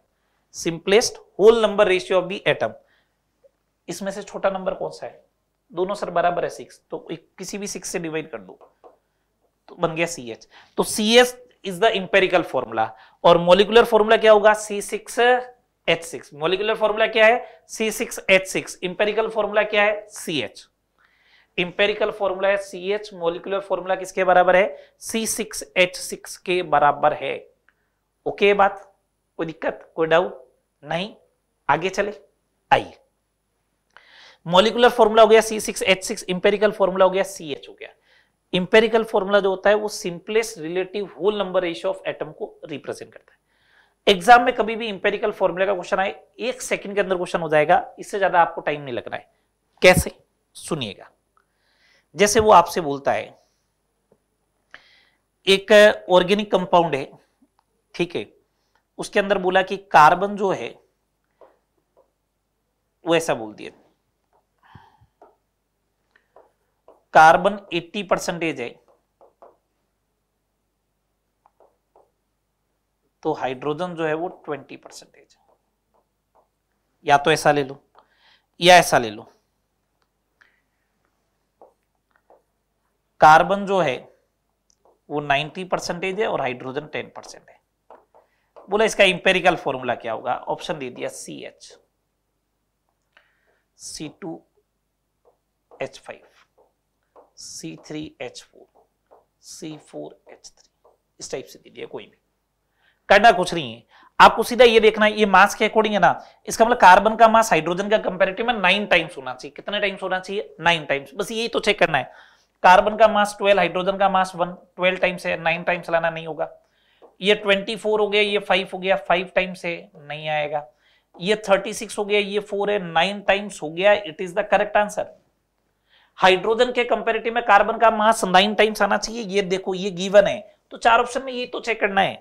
simplest whole number ratio of the atom इसमें से छोटा नंबर कौन सा है दोनों सर बराबर है सिक्स तो एक किसी भी सिक्स से डिवाइड कर दो तो बन गया सी एच तो C H is the empirical formula और मोलिकुलर फॉर्मूला क्या होगा C six H six molecular formula क्या है C six H six empirical formula क्या है सी एच इंपेरिकल फॉर्मूला है सी एच मोलिकुलर फॉर्मूला किसके बराबर है सी सिक्स एच सिक्स के बराबर है ओके okay, बात कोई दिक्कत कोई डाउट नहीं आगे चले आइए मोलिकुलर फॉर्मूला हो गया C six H six empirical formula हो गया सी एच हो गया इंपेरिकल फॉर्मूला जो होता है वो simplest relative whole number ratio of atom को रिप्रेजेंट करता है एग्जाम में कभी भी इंपेरिकल फॉर्मूले का क्वेश्चन आए एक सेकंड के अंदर क्वेश्चन हो जाएगा इससे ज्यादा आपको टाइम नहीं लगना है कैसे सुनिएगा जैसे वो आपसे बोलता है एक ऑर्गेनिक कंपाउंड है ठीक है उसके अंदर बोला कि कार्बन जो है वो ऐसा बोल दिया कार्बन 80 परसेंटेज है तो हाइड्रोजन जो है वो 20 परसेंटेज या तो ऐसा ले लो या ऐसा ले लो कार्बन जो है वो 90 परसेंटेज है और हाइड्रोजन 10 परसेंट है बोला इसका इंपेरिकल फॉर्मूला क्या होगा ऑप्शन दे दिया C H C two H five C C three H four four H three इस टाइप से दे दिया कोई भी करना कुछ नहीं है आपको सीधा ये देखना है ये मास के अकॉर्डिंग है ना इसका मतलब कार्बन का मास हाइड्रोजन का कंपेरेटिव में नाइन टाइम्स होना चाहिए कितने टाइम्स होना चाहिए नाइन टाइम्स बस यही तो चेक करना है कार्बन का मास ट्वेल्व हाइड्रोजन का मास वन ट्वेल्व टाइम्स है नाइन टाइम्स लाना नहीं होगा ये ट्वेंटी फोर हो गया ये फाइव हो गया फाइव टाइम्स है नहीं आएगा ये थर्टी सिक्स हो गया ये फोर है नाइन टाइम्स हो गया it is the correct answer hydrogen के कंपेरेटिव में कार्बन का मास नाइन टाइम्स आना चाहिए ये देखो ये गिवन है तो चार ऑप्शन में ये तो चेक करना है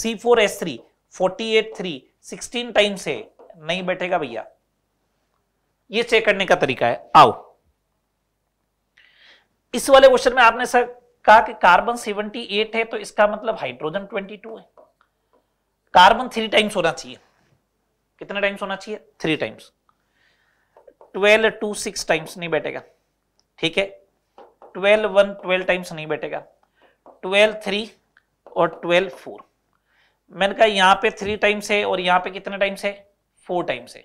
C four S three forty eight three sixteen times है नहीं बैठेगा भैया ये चेक करने का तरीका है आओ इस वाले क्वेश्चन में आपने सर कहा कि कार्बन एट है तो इसका मतलब हाइड्रोजन ट्वेंटी टू है कार्बन थ्री टाइम्स होना चाहिए कितने टाइम्स होना चाहिए three times twelve two six times नहीं बैठेगा ठीक है ट्वेल्व वन ट्वेल्व टाइम्स नहीं बैठेगा ट्वेल्व थ्री और ट्वेल्व फोर मैंने कहा यहां पे थ्री टाइम्स है और यहां पे कितने टाइम्स है फोर टाइम्स है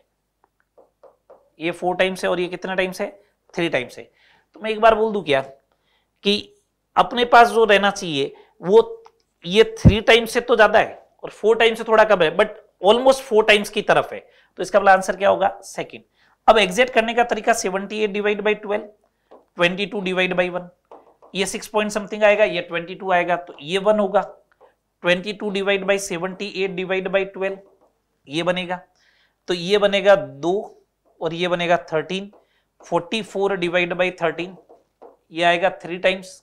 ये फोर टाइम्स है और ये कितने टाइम्स है थ्री टाइम्स है तो मैं एक बार बोल दू क्या कि अपने पास जो रहना चाहिए वो ये थ्री टाइम्स से तो ज़्यादा है और फोर टाइम्स से थोड़ा कम है बट ऑलमोस्ट फोर टाइम्स की तरफ है तो इसका आंसर क्या होगा सेकेंड अब एग्जिट करने का तरीका seventy eight divide by twelve twenty two divide by one ये सिक्स पॉइंट समथिंग आएगा ये ट्वेंटी टू आएगा तो ये वन होगा twenty two divide by seventy eight divide by twelve ये बनेगा तो ये बनेगा दो और ये बनेगा thirteen forty four divide by thirteen ये आएगा थ्री टाइम्स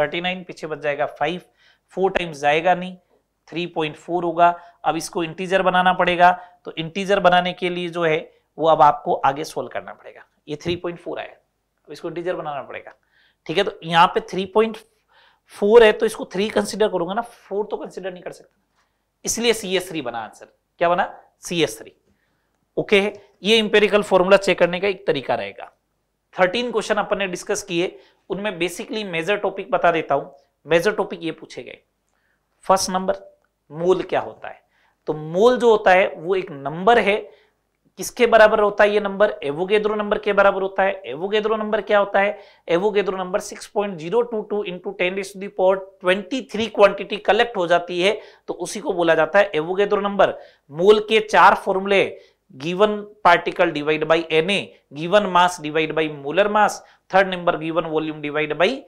थर्टी नाइन पीछे बच जाएगा फाइव फोर टाइम्स जाएगा नहीं थ्री पॉइंट फोर होगा अब इसको इंटीजर बनाना पड़ेगा तो इंटीजर बनाने के लिए जो है वो अब आपको आगे सोल्व करना पड़ेगा ये थ्री पॉइंट फोर आया तो इसको इंटीजर बनाना पड़ेगा ठीक है तो यहाँ पे थ्री पॉइंट फोर है तो इसको थ्री कंसिडर करूंगा ना फोर तो कंसिडर नहीं कर सकता इसलिए सी एस थ्री बना आंसर क्या बना सी एस थ्री ओके ये इंपेरिकल फॉर्मूला चेक करने का एक तरीका रहेगा थर्टीन क्वेश्चन अपन ने डिस्कस किए उनमें बेसिकली मेजर टॉपिक बता देता हूं मेजर टॉपिक ये पूछे गए फर्स्ट नंबर मोल क्या होता है तो मोल जो होता है वो एक नंबर है किसके बराबर होता है ये नंबर एवोगेद्रो नंबर के बराबर होता है एवोगेद्रो नंबर क्या होता है एवोगेद्रो नंबर 6.022 इंटू टेन इस पावर क्वांटिटी कलेक्ट हो जाती है तो उसी को बोला जाता है एवोगेद्रो नंबर मोल के चार फॉर्मूले given particle divide by N A given mass divide by molar mass third number given volume divide by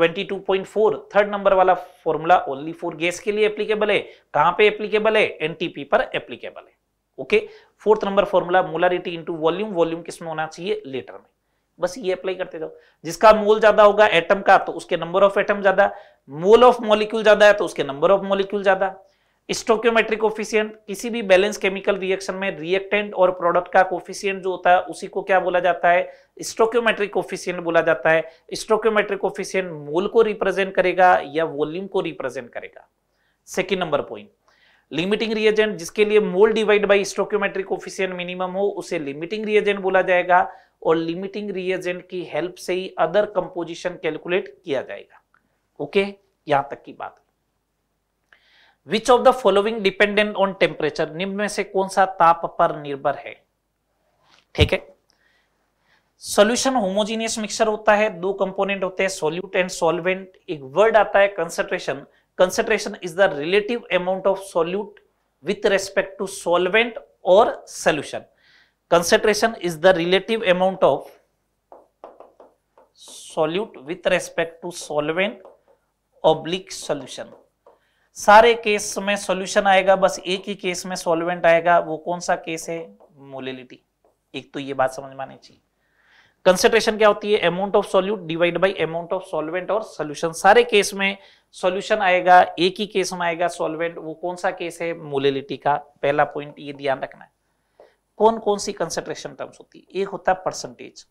22.4 third number वाला फॉर्मूला ओनली फॉर गैस के लिए एप्लीकेबल है कहां पे एप्लीकेबल है एनटीपी पर एप्लीकेबल है okay fourth number formula molarity into volume volume किस में होना चाहिए लेटर में बस ये अप्लाई करते जाओ जिसका मोल ज्यादा होगा एटम का तो उसके नंबर ऑफ एटम ज्यादा मोल ऑफ मॉलिक्यूल ज्यादा है तो उसके नंबर ऑफ मॉलिक्यूल ज्यादा स्टोक्योमेट्रिक ऑफिशियंट किसी भी बैलेंस केमिकल रिएक्शन में रिएक्टेंट और प्रोडक्ट का कोफिशियंट जो होता है उसी को क्या बोला जाता है स्टोक्योमेट्रिक ऑफिशियंट बोला जाता है स्टोक्योमेट्रिक ऑफिशियंट मोल को रिप्रेजेंट करेगा या वॉल्यूम को रिप्रेजेंट करेगा second number point limiting reagent जिसके लिए mole divide by stoichiometric coefficient minimum हो उसे लिमिटिंग रिएजेंट बोला जाएगा और लिमिटिंग रिएजेंट की हेल्प से ही अदर कंपोजिशन कैलकुलेट किया जाएगा ओके okay? यहां तक की बात which of the following dependent on temperature निम्न में से कौन सा ताप पर निर्भर है ठीक है सोल्यूशन होमोजीनियस मिक्सचर होता है दो कंपोनेंट होते हैं सोल्यूट एंड सॉल्वेंट एक वर्ड आता है concentration concentration is the relative amount of solute with respect to solvent or solution. Concentration is the relative amount of solute with respect to solvent oblique solution. सारे केस में सॉल्यूशन आएगा बस एक ही केस में सॉल्वेंट आएगा वो कौन सा केस है मोलिलिटी एक तो ये बात समझ में आनी चाहिए कंसेंट्रेशन क्या होती है amount of solute divide by amount of solvent और सोल्यूशन सारे केस में सॉल्यूशन आएगा एक ही केस में आएगा सॉल्वेंट वो कौन सा केस है मोलिलिटी का पहला पॉइंट ये ध्यान रखना है कौन कौन सी कंसेंट्रेशन टर्म्स होती है एक होता है परसेंटेज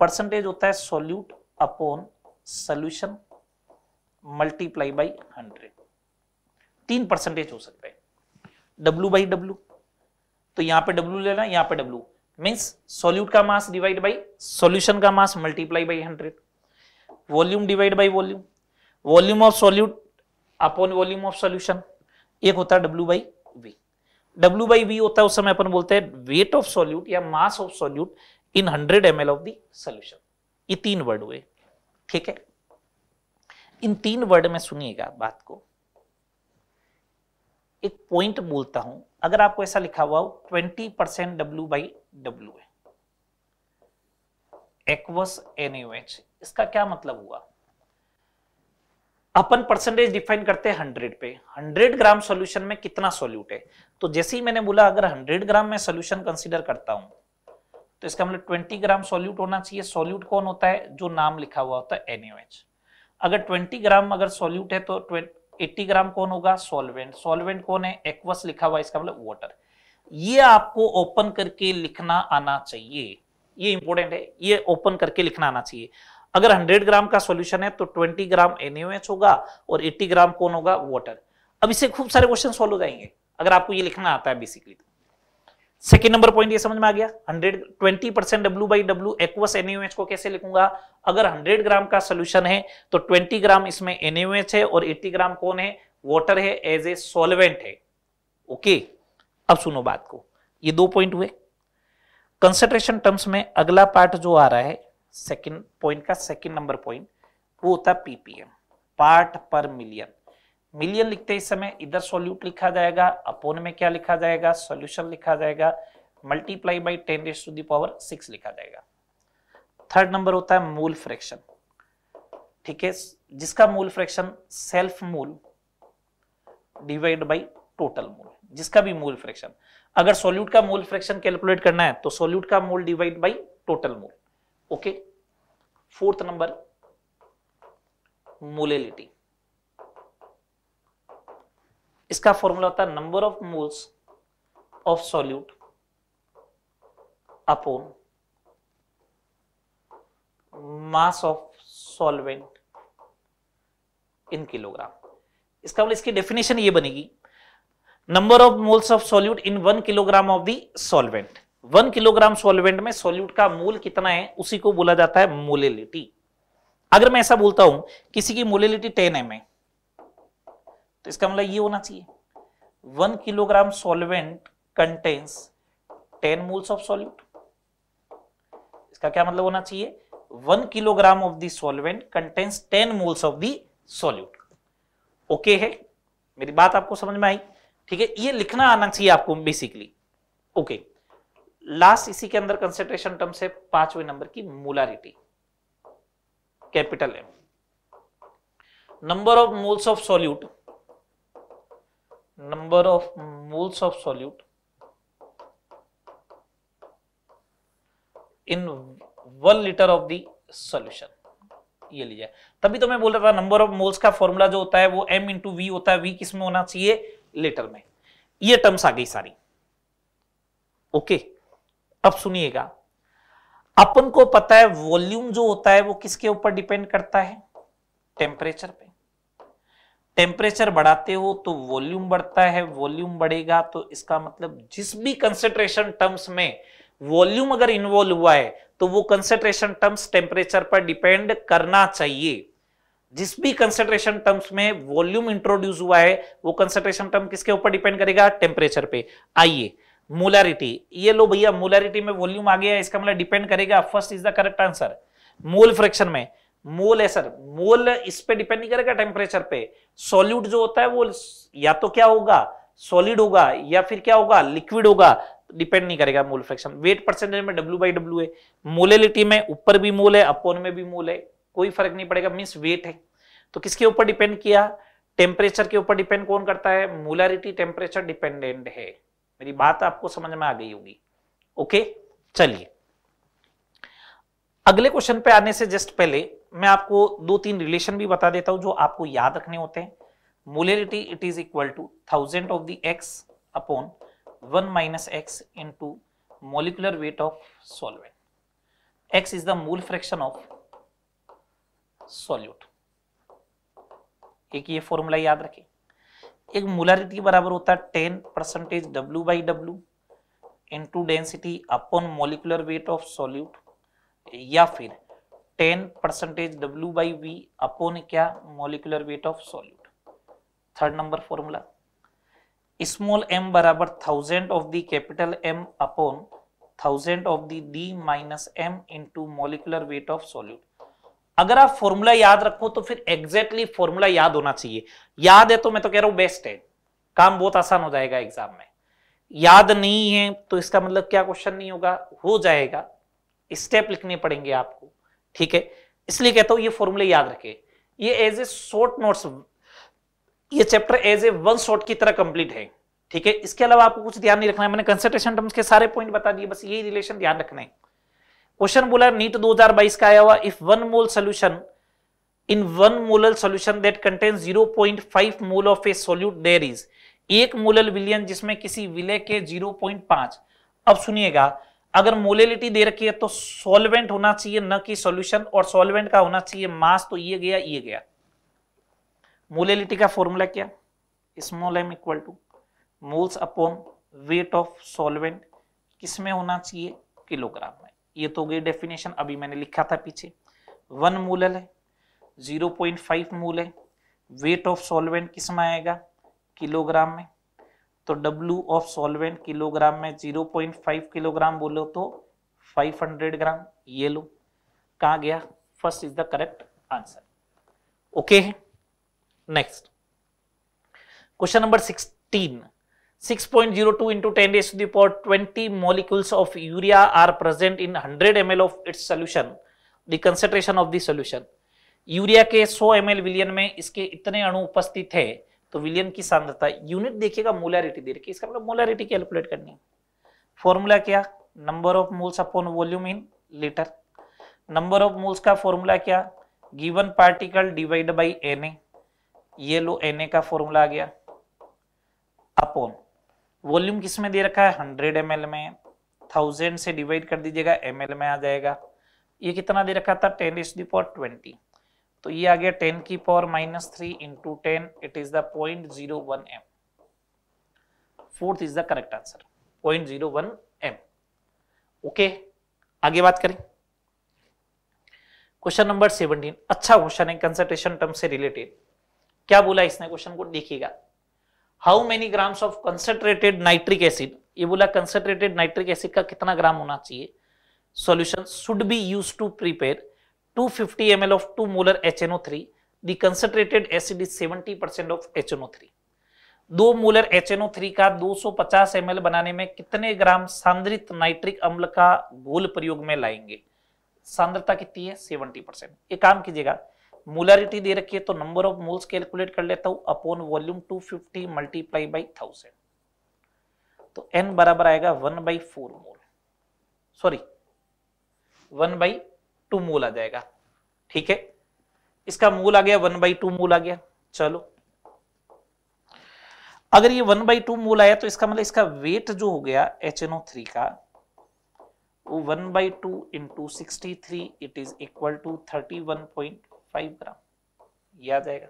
परसेंटेज होता है solute upon solution multiply by hundred तीन परसेंटेज हो सकता है डब्ल्यू बाई डब्ल्यू तो यहां पे डब्ल्यू लेना यहां पे डब्ल्यू मीन्स सोल्यूट का मास डिवाइड बाई सोल्यूशन का mass multiply by hundred volume divide by volume volume of solute upon volume of solution एक होता है W by V W by V होता है उस समय अपन बोलते हैं वेट ऑफ सोल्यूट या mass of solute in hundred M of the solution ये तीन वर्ड हुए ठीक है इन तीन वर्ड में सुनिएगा बात को एक पॉइंट बोलता हूं अगर आपको ऐसा लिखा हुआ हो twenty percent W by W aqueous NH इसका क्या मतलब हुआ अपन परसेंटेज डिफाइन करते हैं हंड्रेड पे हंड्रेड ग्राम सॉल्यूशन में कितना सॉल्यूट है तो जैसे ही मैंने बोला अगर हंड्रेड ग्राम में सॉल्यूशन कंसीडर करता हूं तो इसका मतलब ट्वेंटी ग्राम सोल्यूट होना चाहिए सोल्यूट कौन होता है जो नाम लिखा हुआ होता है एनएच अगर ट्वेंटी ग्राम अगर सोल्यूट है तो 80 ग्राम कौन होगा सॉल्वेंट सॉल्वेंट कौन है एक्वस लिखा हुआ इसका मतलब वाटर ये आपको ओपन करके लिखना आना चाहिए ये इंपॉर्टेंट है ये ओपन करके लिखना आना चाहिए अगर 100 ग्राम का सॉल्यूशन है तो 20 ग्राम एनएच होगा और 80 ग्राम कौन होगा वाटर अब इससे खूब सारे क्वेश्चन सॉल्व हो जाएंगे अगर आपको ये लिखना आता है बेसिकली तो सेकेंड नंबर पॉइंट ये समझ में आ गया 120 percent W by W aqueous NUH को कैसे लिखूंगा अगर 100 ग्राम का सोल्यूशन है तो 20 ग्राम इसमें एनयूएच है और 80 ग्राम कौन है वाटर है एज ए सॉल्वेंट है ओके अब सुनो बात को ये दो पॉइंट हुए कंसेंट्रेशन टर्म्स में अगला पार्ट जो आ रहा है सेकेंड पॉइंट का सेकेंड नंबर पॉइंट वो होता PPM part per million million लिखते इस समय इधर सोल्यूट लिखा जाएगा अपोन में क्या लिखा जाएगा सोल्यूशन लिखा जाएगा multiply by ten raise to the power six लिखा जाएगा थर्ड नंबर होता है मूल फ्रैक्शन ठीक है जिसका mole fraction self mole divide by total mole जिसका भी मूल फ्रैक्शन अगर सोल्यूट का मूल फ्रैक्शन कैलकुलेट करना है तो सोल्यूट का mole divide by total mole okay fourth number molality इसका फॉर्मूला होता है number of moles of solute upon mass of solvent in kilogram इसका मतलब इसकी डेफिनेशन ये बनेगी number of moles of solute in one kilogram of the solvent one kilogram solvent में सॉल्यूट का मोल कितना है उसी को बोला जाता है मोलेलिटी अगर मैं ऐसा बोलता हूं किसी की मोलेलिटी टेन एम है तो इसका मतलब ये होना चाहिए one kilogram solvent contains ten moles of solute इसका क्या मतलब होना चाहिए one kilogram of the solvent contains ten moles of the solute okay है मेरी बात आपको समझ में आई ठीक है ये लिखना आना चाहिए आपको बेसिकली ओके लास्ट इसी के अंदर कंसेंट्रेशन टर्म से पांचवें नंबर की molarity capital M number of moles of solute number of moles of solute in one litre of the solution ये लीजिए तभी तो मैं बोल रहा था नंबर ऑफ मोल्स का फॉर्मूला जो होता है वो m इंटू वी होता है v किस में होना चाहिए लीटर में ये टर्म्स आ गई सारी ओके अब सुनिएगा अपन को पता है वॉल्यूम जो होता है वो किसके ऊपर डिपेंड करता है टेम्परेचर पे टेम्परेचर बढ़ाते हो तो वॉल्यूम बढ़ता है वॉल्यूम बढ़ेगा तो इसका मतलब जिस भी कंसेंट्रेशन टर्म्स में वॉल्यूम अगर इन्वॉल्व हुआ है तो वो कंसेंट्रेशन टर्म्स टेम्परेचर पर डिपेंड करना चाहिए जिस भी कंसेंट्रेशन टर्म्स में वॉल्यूम इंट्रोड्यूस हुआ है वो कंसेंट्रेशन टर्म किसके ऊपर डिपेंड करेगा टेम्परेचर पे आइए मोलारिटी ये लो भैया मोलारिटी में वॉल्यूम आ गया इसका मतलब डिपेंड करेगा first is the correct answer mole fraction में मोल है सर मोल इस पे डिपेंड नहीं करेगा टेम्परेचर पे सॉल्यूट जो होता है वो या तो क्या होगा सॉलिड होगा या फिर क्या होगा लिक्विड होगा डिपेंड नहीं करेगा मोल फ्रैक्शन वेट परसेंटेज में डब्ल्यू बाई डब्ल्यू है मोलेलिटी में ऊपर भी मोल है अपोन में भी मोल है कोई फर्क नहीं पड़ेगा मीन्स वेट है तो किसके ऊपर डिपेंड किया टेम्परेचर के ऊपर डिपेंड कौन करता है मोलारिटी टेम्परेचर डिपेंडेंट है मेरी बात आपको समझ में आ गई होगी ओके चलिए अगले क्वेश्चन पे आने से जस्ट पहले मैं आपको दो तीन रिलेशन भी बता देता हूं जो आपको याद रखने होते हैं molarity it is equal to thousand of the X upon one minus X in molecular weight of solvent X is the mole fraction of solute एक ये फॉर्मूला याद रखें एक मोलरिटी बराबर होता है ten percentage W by W into density upon molecular weight of solute या फिर ten percentage W by V upon क्या molecular weight of solute third number formula small M बराबर thousand of the capital M upon thousand of the D minus M into molecular weight of solute अगर आप फॉर्मूला याद रखो तो फिर एग्जैक्टली exactly फॉर्मूला याद होना चाहिए याद है तो मैं तो कह रहा हूं बेस्ट है काम बहुत आसान हो जाएगा एग्जाम में याद नहीं है तो इसका मतलब क्या क्वेश्चन नहीं होगा हो जाएगा स्टेप लिखने पड़ेंगे आपको ठीक है इसलिए कहता हूं ये फॉर्मूले याद रखे ये एज ए शॉर्ट नोट्स ये chapter as a one short की तरह कंप्लीट है ठीक है इसके अलावा आपको कुछ ध्यान नहीं रखना है मैंने कंसेंट्रेशन टर्म्स के सारे पॉइंट बता दिए बस यही रिलेशन ध्यान रखना है क्वेश्चन बोला नीट 2022 का आया हुआ if one mole solution in one molal solution that point five mole of a solute there is एक मोलल विलियन जिसमें किसी विलय के पांच अब सुनिएगा अगर मोलेलिटी दे रखी है तो सॉल्वेंट होना चाहिए न कि सॉल्यूशन और सॉल्वेंट का होना चाहिए मास तो ये गया ये गया मोलेलिटी का फॉर्मूला क्या small M equal to moles upon weight of solvent किसमें होना चाहिए किलोग्राम में ये तो गई डेफिनेशन अभी मैंने लिखा था पीछे वन मोलल है जीरो पॉइंट फाइव मूल है वेट ऑफ सॉल्वेंट किस में आएगा किलोग्राम में तो W ऑफ सॉल्वेंट किलोग्राम में जीरो पॉइंट फाइव किलोग्राम बोलो तो फाइव हंड्रेड ग्राम ये लो कहा गया first is the correct answer okay next question number 16 6.02 zero two into ten is the power twenty molecules of urea are present 100 M of its solution the concentration of the solution urea के 100 एम विलियन में इसके इतने अणु उपस्थित है तो विलियन की सांद्रता यूनिट देखिएगा मोलैरिटी दे रखी इसका मतलब मोलैरिटी कैलकुलेट करनी है फॉर्मूला क्या number of moles upon volume in litre number of moles का फॉर्मूला क्या given particle divide by N ये लो एन का फॉर्मूला आ गया अपॉन वॉल्यूम किस में दे रखा है हंड्रेड एम में थाउजेंड से डिवाइड कर दीजिएगा एम में आ जाएगा ये कितना दे रखा था ten is the power twenty तो ये आ गया टेन की power minus three into ten it is the point zero one M fourth is the correct answer point zero one M okay आगे बात करें क्वेश्चन नंबर सेवनटीन अच्छा क्वेश्चन है कंसंट्रेशन टर्म से रिलेटेड क्या बोला इसने क्वेश्चन को देखिएगा how many grams of concentrated nitric acid ये बोला कंसेंट्रेटेड नाइट्रिक एसिड का कितना ग्राम होना चाहिए solution should be use to prepare 250 ml of 2 molar HNO3, the concentrated acid is 70% of HNO3. दो मोलर HNO3 का 250 ml बनाने में कितने ग्राम सांद्रित नाइट्रिक अम्ल का घोल प्रयोग में लाएंगे सांद्रता कितनी है 70 परसेंट एक काम कीजिएगा मोलरिटी दे रखी है तो नंबर ऑफ मोल्स कैलकुलेट कर लेता हूं upon volume 250 multiply by thousand तो n बराबर आएगा one by four mole sorry one by two mole आ जाएगा ठीक है इसका मूल आ गया वन बाई टू मूल आ गया चलो अगर ये वन बाई टू मूल आया तो इसका मतलब इसका वेट जो हो गया एच एन ओ थ्री का वो one by two into sixty three it is equal to thirty one point five gram यह आ जाएगा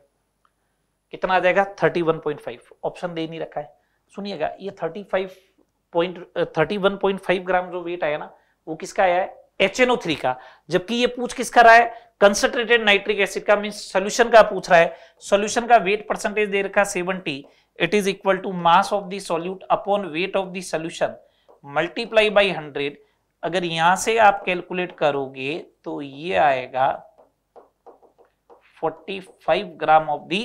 कितना आ जाएगा thirty one point five option दे नहीं रखा है सुनिएगा ये thirty five point thirty one point five gram जो वेट आया ना वो किसका आया है HNO3 का जबकि ये पूछ किसका रहा है कंसंट्रेटेड नाइट्रिक एसिड का मीन सोल्यूशन का पूछ रहा है सोल्यूशन का वेट परसेंटेज दे रखा 70 it is equal to mass of the solute upon weight of the solution multiply by 100 अगर यहां से आप कैलकुलेट करोगे तो ये आएगा 45 gram of the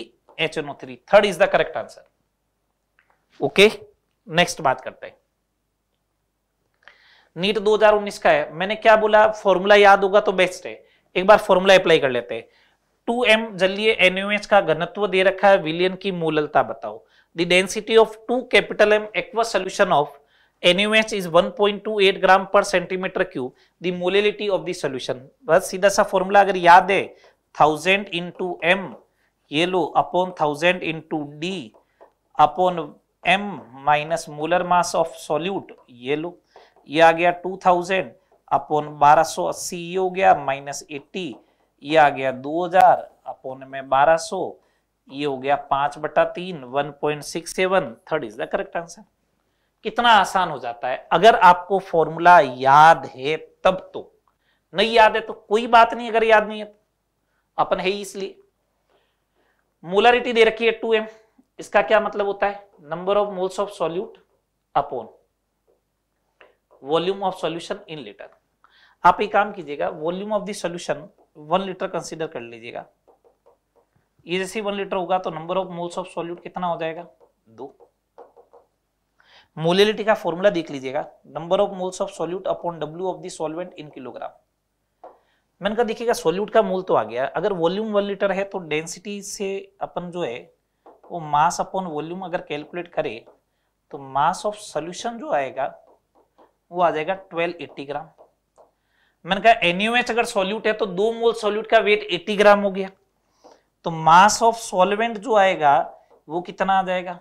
HNO3 third is the correct answer okay next बात करते हैं नीट 2019 का है मैंने क्या बोला फॉर्मूला याद होगा तो बेस्ट है एक बार फॉर्मूला अप्लाई कर लेते टू एम जलिए एनयूएच का घनत्व दे रखा है विलियन की मूललता बताओ density of two capital M aq solution of NaOH is 1.28 gram per centimetre cube the molality of the solution बस सीधा सा फॉर्मूला अगर याद है थाउजेंड इंटू एम ये लो upon thousand into D upon M minus molar mass of solute ये लो ये आ गया टू थाउजेंड अपोन बारह अस्सी ये हो गया माइनस एट्टी ये आ गया दो हजार अपोन में बारह ये हो गया पांच बटा तीन one point six seven third is the correct answer कितना आसान हो जाता है अगर आपको फॉर्मूला याद है तब तो नहीं याद है तो कोई बात नहीं अगर याद नहीं है तो। अपन है ही इसलिए मोलारिटी दे रखी है टू एम इसका क्या मतलब होता है number of moles of solute upon volume of solution in litre आप एक काम कीजिएगा volume of the solution one litre consider कर लीजिएगा ये जैसे वन लीटर होगा तो number of moles of solute कितना हो जाएगा दो मोलिटी का फॉर्मूला देख लीजिएगा number of moles of solute upon W of the solvent in kilogram मैंने कहा देखिएगा सॉल्यूट का मोल तो आ गया अगर वॉल्यूम वन लीटर है तो डेंसिटी से अपन जो है वो मास अपॉन वॉल्यूम अगर कैलकुलेट करें तो मास ऑफ सॉल्यूशन जो आएगा वो आ जाएगा 1280 ग्राम मैंने कहा एनयूएच अगर सॉल्यूट है तो दो मोल सॉल्यूट का वेट 80 ग्राम हो गया तो मास ऑफ सॉल्वेंट जो आएगा वो कितना आ जाएगा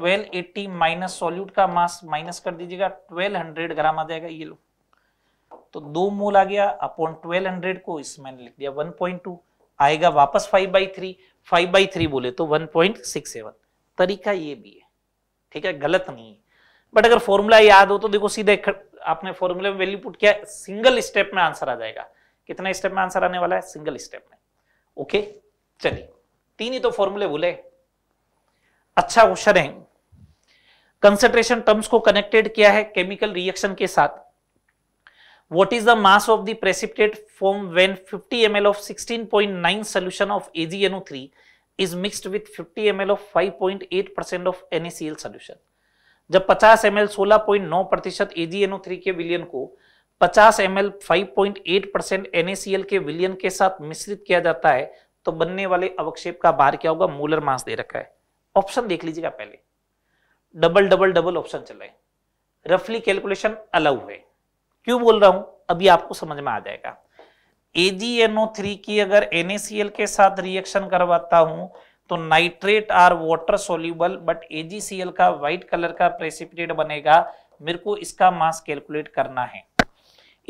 1280 माइनस सॉल्यूट का मास माइनस कर दीजिएगा 1200 ग्राम आ जाएगा ये लो तो दो मोल आ गया अपॉन 1200 को इसमें लिख दिया 1.2 आएगा वापस 5 by three five by three बोले तो 1.67 तरीका ये भी है ठीक है गलत नहीं है बट अगर फॉर्मूला याद हो तो देखो सीधे आपने फॉर्मूले में वैल्यू पुट किया सिंगल स्टेप में आंसर आ जाएगा कितने स्टेप में आंसर आने वाला है सिंगल स्टेप में ओके चलिए तीन ही तो फॉर्मूले भूले अच्छा क्वेश्चन है कंसेंट्रेशन टर्म्स को कनेक्टेड किया है केमिकल रिएक्शन के साथ what is the mass of the precipitate formed when 50 ml of 16.9 solution of AgNO3 is mixed with 50 ml of 5.8% of NaCl solution जब 50 एम एल सोलह प्रतिशत एजीएनओ e के विलियन को 50 M L five percent NaCl के विलियन के साथ मिश्रित किया जाता है तो बनने वाले अवक्षेप का बार क्या होगा मूलर मास दे रखा है ऑप्शन देख लीजिएगा पहले डबल डबल डबल ऑप्शन चल रहे रफली कैलकुलेशन अलाउ है क्यों बोल रहा हूं अभी आपको समझ में आ जाएगा एजीएनओ e थ्री की अगर एनएसीएल के साथ रिएक्शन करवाता हूं तो nitrate are water soluble but AgCl का व्हाइट कलर का प्रेसिपिटेट बनेगा मेरे को इसका मास कैलकुलेट करना है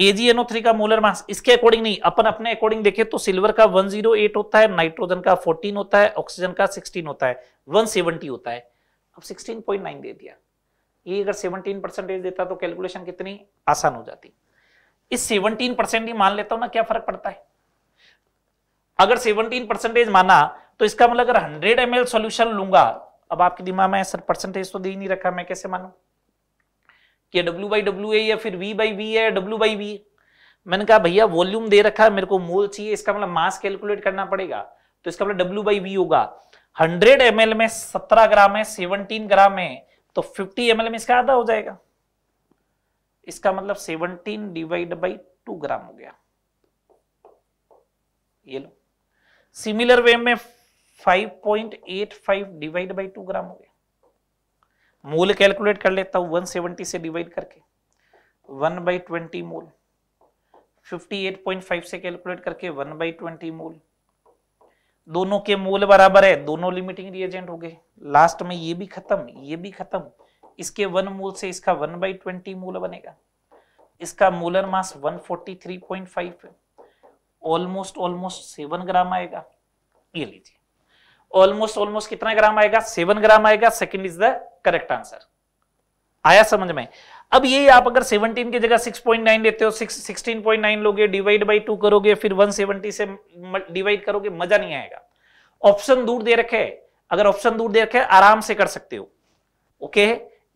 AgNO3 का मोलर मास इसके अकॉर्डिंग नहीं अपन अपने अकॉर्डिंग देखें तो सिल्वर का 108 होता है नाइट्रोजन का 14 होता है ऑक्सीजन का 16 होता है 170 होता है अब 16.9 दे दिया ये अगर 17 परसेंटेज देता तो कैलकुलेशन कितनी आसान हो जाती इस 17 परसेंट ही मान लेता हूं ना क्या फर्क पड़ता है अगर 17 परसेंटेज माना तो इसका मतलब अगर हंड्रेड एम एल लूंगा अब आपके दिमाग में सर परसेंटेज तो दे ही नहीं रखा मैं कैसे मानू कि डब्ल्यू बाई डब्ल्यू है या फिर वी बाई वी है डब्ल्यू बाई वी मैंने कहा भैया वॉल्यूम दे रखा है मेरे को मोल चाहिए इसका मतलब मास कैलकुलेट करना पड़ेगा तो इसका मतलब डब्ल्यू बाई वी होगा हंड्रेड एम में सत्रह ग्राम है सेवनटीन ग्राम है तो फिफ्टी एम में इसका आधा हो जाएगा इसका मतलब seventeen divide by two gram हो गया ये लो सिमिलर वे में 5.85 डिवाइड बाय 2 ग्राम हो गया मोल कैलकुलेट कर लेता हूं 170 से डिवाइड करके 1 बाई ट्वेंटी मोल 58.5 से कैलकुलेट करके 1 बाई ट्वेंटी मोल दोनों के मोल बराबर है दोनों लिमिटिंग रिएजेंट हो गए लास्ट में ये भी खत्म ये भी खत्म इसके वन मोल से इसका वन बाई ट्वेंटी मोल बनेगा इसका मोलर मास 143.5 है ऑलमोस्ट ऑलमोस्ट सेवन ग्राम आएगा ये लीजिए ऑलमोस्ट ऑलमोस्ट कितना ग्राम आएगा सेवन ग्राम आएगा second is the correct answer आया समझ में अब ये आप अगर 17 की जगह 6.9 लेते हो 16.9 लोगे डिवाइड बाई टू करोगे फिर 170 से डिवाइड करोगे मजा नहीं आएगा ऑप्शन दूर दे रखे अगर ऑप्शन दूर दे रखे आराम से कर सकते हो ओके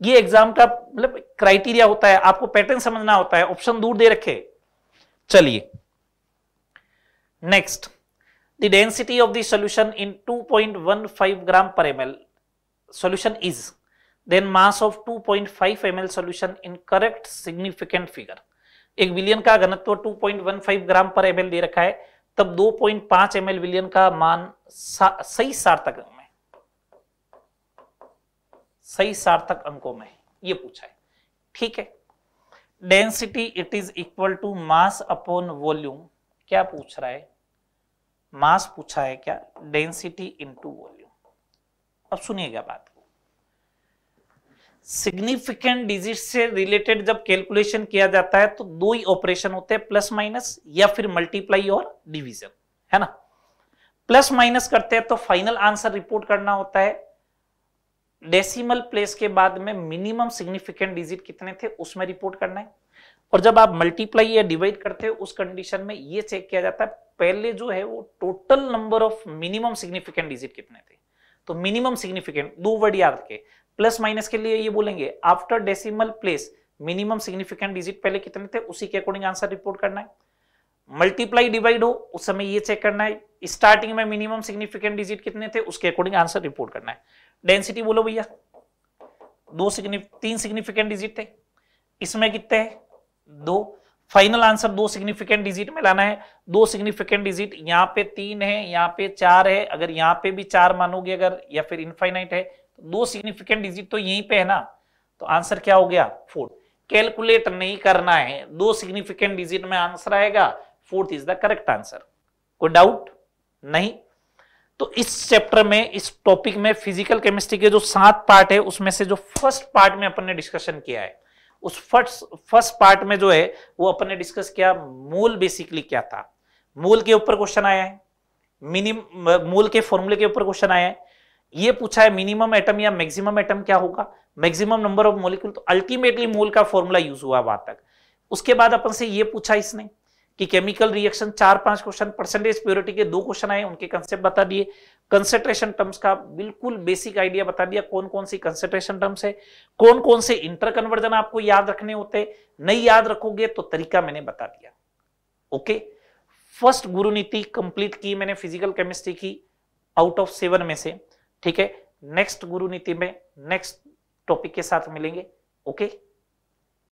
ये एग्जाम का मतलब क्राइटेरिया होता है आपको पैटर्न समझना होता है ऑप्शन दूर दे रखे चलिए next the density of the solution in 2.15 gram per ml solution is then mass of 2.5 ml solution in correct significant figure एक विलियन का घनत्व 2.15 ग्राम पर एमएल दे रखा है तब 2.5 एमएल विलियन का मान सा, सही सार्थक अंक में सही सार्थक अंकों में ये पूछा है ठीक है density it is equal to mass upon volume क्या पूछ रहा है मास पूछा है क्या डेंसिटी इनटू वॉल्यूम अब सुनिएगा बात को सिग्निफिकेंट डिजिट से रिलेटेड जब कैलकुलेशन किया जाता है तो दो ही ऑपरेशन होते हैं प्लस माइनस या फिर मल्टीप्लाई और डिवीजन है ना प्लस माइनस करते हैं तो फाइनल आंसर रिपोर्ट करना होता है डेसिमल प्लेस के बाद में मिनिमम सिग्निफिकेंट डिजिट कितने थे उसमें रिपोर्ट करना है और जब आप मल्टीप्लाई या डिवाइड करते हैं उस कंडीशन में ये चेक किया जाता है पहले जो है वो total number of minimum significant digit कितने थे तो मिनिमम सिग्निफिकेंट दो वर्ड याद रखें प्लस माइनस के लिए ये बोलेंगे after decimal place minimum significant digit पहले कितने थे उसी के अकॉर्डिंग आंसर रिपोर्ट करना है मल्टीप्लाई डिवाइड हो उस समय ये चेक करना है स्टार्टिंग में मिनिमम सिग्निफिकेंट डिजिट कितने थे उसके अकॉर्डिंग आंसर रिपोर्ट करना है डेंसिटी बोलो भैया दो सिग्निफ तीन सिग्निफिकेंट डिजिट थे इसमें कितने हैं दो फाइनल आंसर दो सिग्निफिकेंट डिजिट में लाना है दो सिग्निफिकेंट डिजिट यहाँ पे तीन है यहाँ पे चार है अगर यहाँ पे भी चार मानोगे अगर या फिर इनफाइनाइट है तो दो सिग्निफिकेंट डिजिट तो यहीं पे है ना तो आंसर क्या हो गया फोर्थ कैलकुलेट नहीं करना है दो सिग्निफिकेंट डिजिट में आंसर आएगा fourth is the correct answer कोई डाउट नहीं तो इस चैप्टर में इस टॉपिक में फिजिकल केमिस्ट्री के जो सात पार्ट है उसमें से जो फर्स्ट पार्ट में अपन ने डिस्कशन किया है उस फर्स्ट फर्स्ट पार्ट में जो है वो अपन ने डिस्कस किया मूल बेसिकली क्या था मूल के ऊपर क्वेश्चन आया है मिनिम मूल के फॉर्मूले के ऊपर क्वेश्चन आया है ये पूछा है मिनिमम एटम या मैक्सिमम एटम क्या होगा मैक्सिमम नंबर ऑफ मोलिक्यूल तो अल्टीमेटली मूल का फॉर्मूला यूज हुआ वहां तक उसके बाद अपन से ये पूछा इसने कि केमिकल रिएक्शन चार पांच क्वेश्चन परसेंटेज प्योरिटी के दो क्वेश्चन आए उनके कंसेप्ट बता दिए कंसेंट्रेशन टर्म्स का बिल्कुल बेसिक आइडिया बता दिया कौन कौन सी कंसेंट्रेशन टर्म्स है कौन कौन से इंटर कन्वर्जन आपको याद रखने होते नहीं याद रखोगे तो तरीका मैंने बता दिया ओके फर्स्ट गुरु नीति कंप्लीट की मैंने फिजिकल केमिस्ट्री की आउट ऑफ सेवन में से ठीक है नेक्स्ट गुरु नीति में नेक्स्ट टॉपिक के साथ मिलेंगे ओके okay?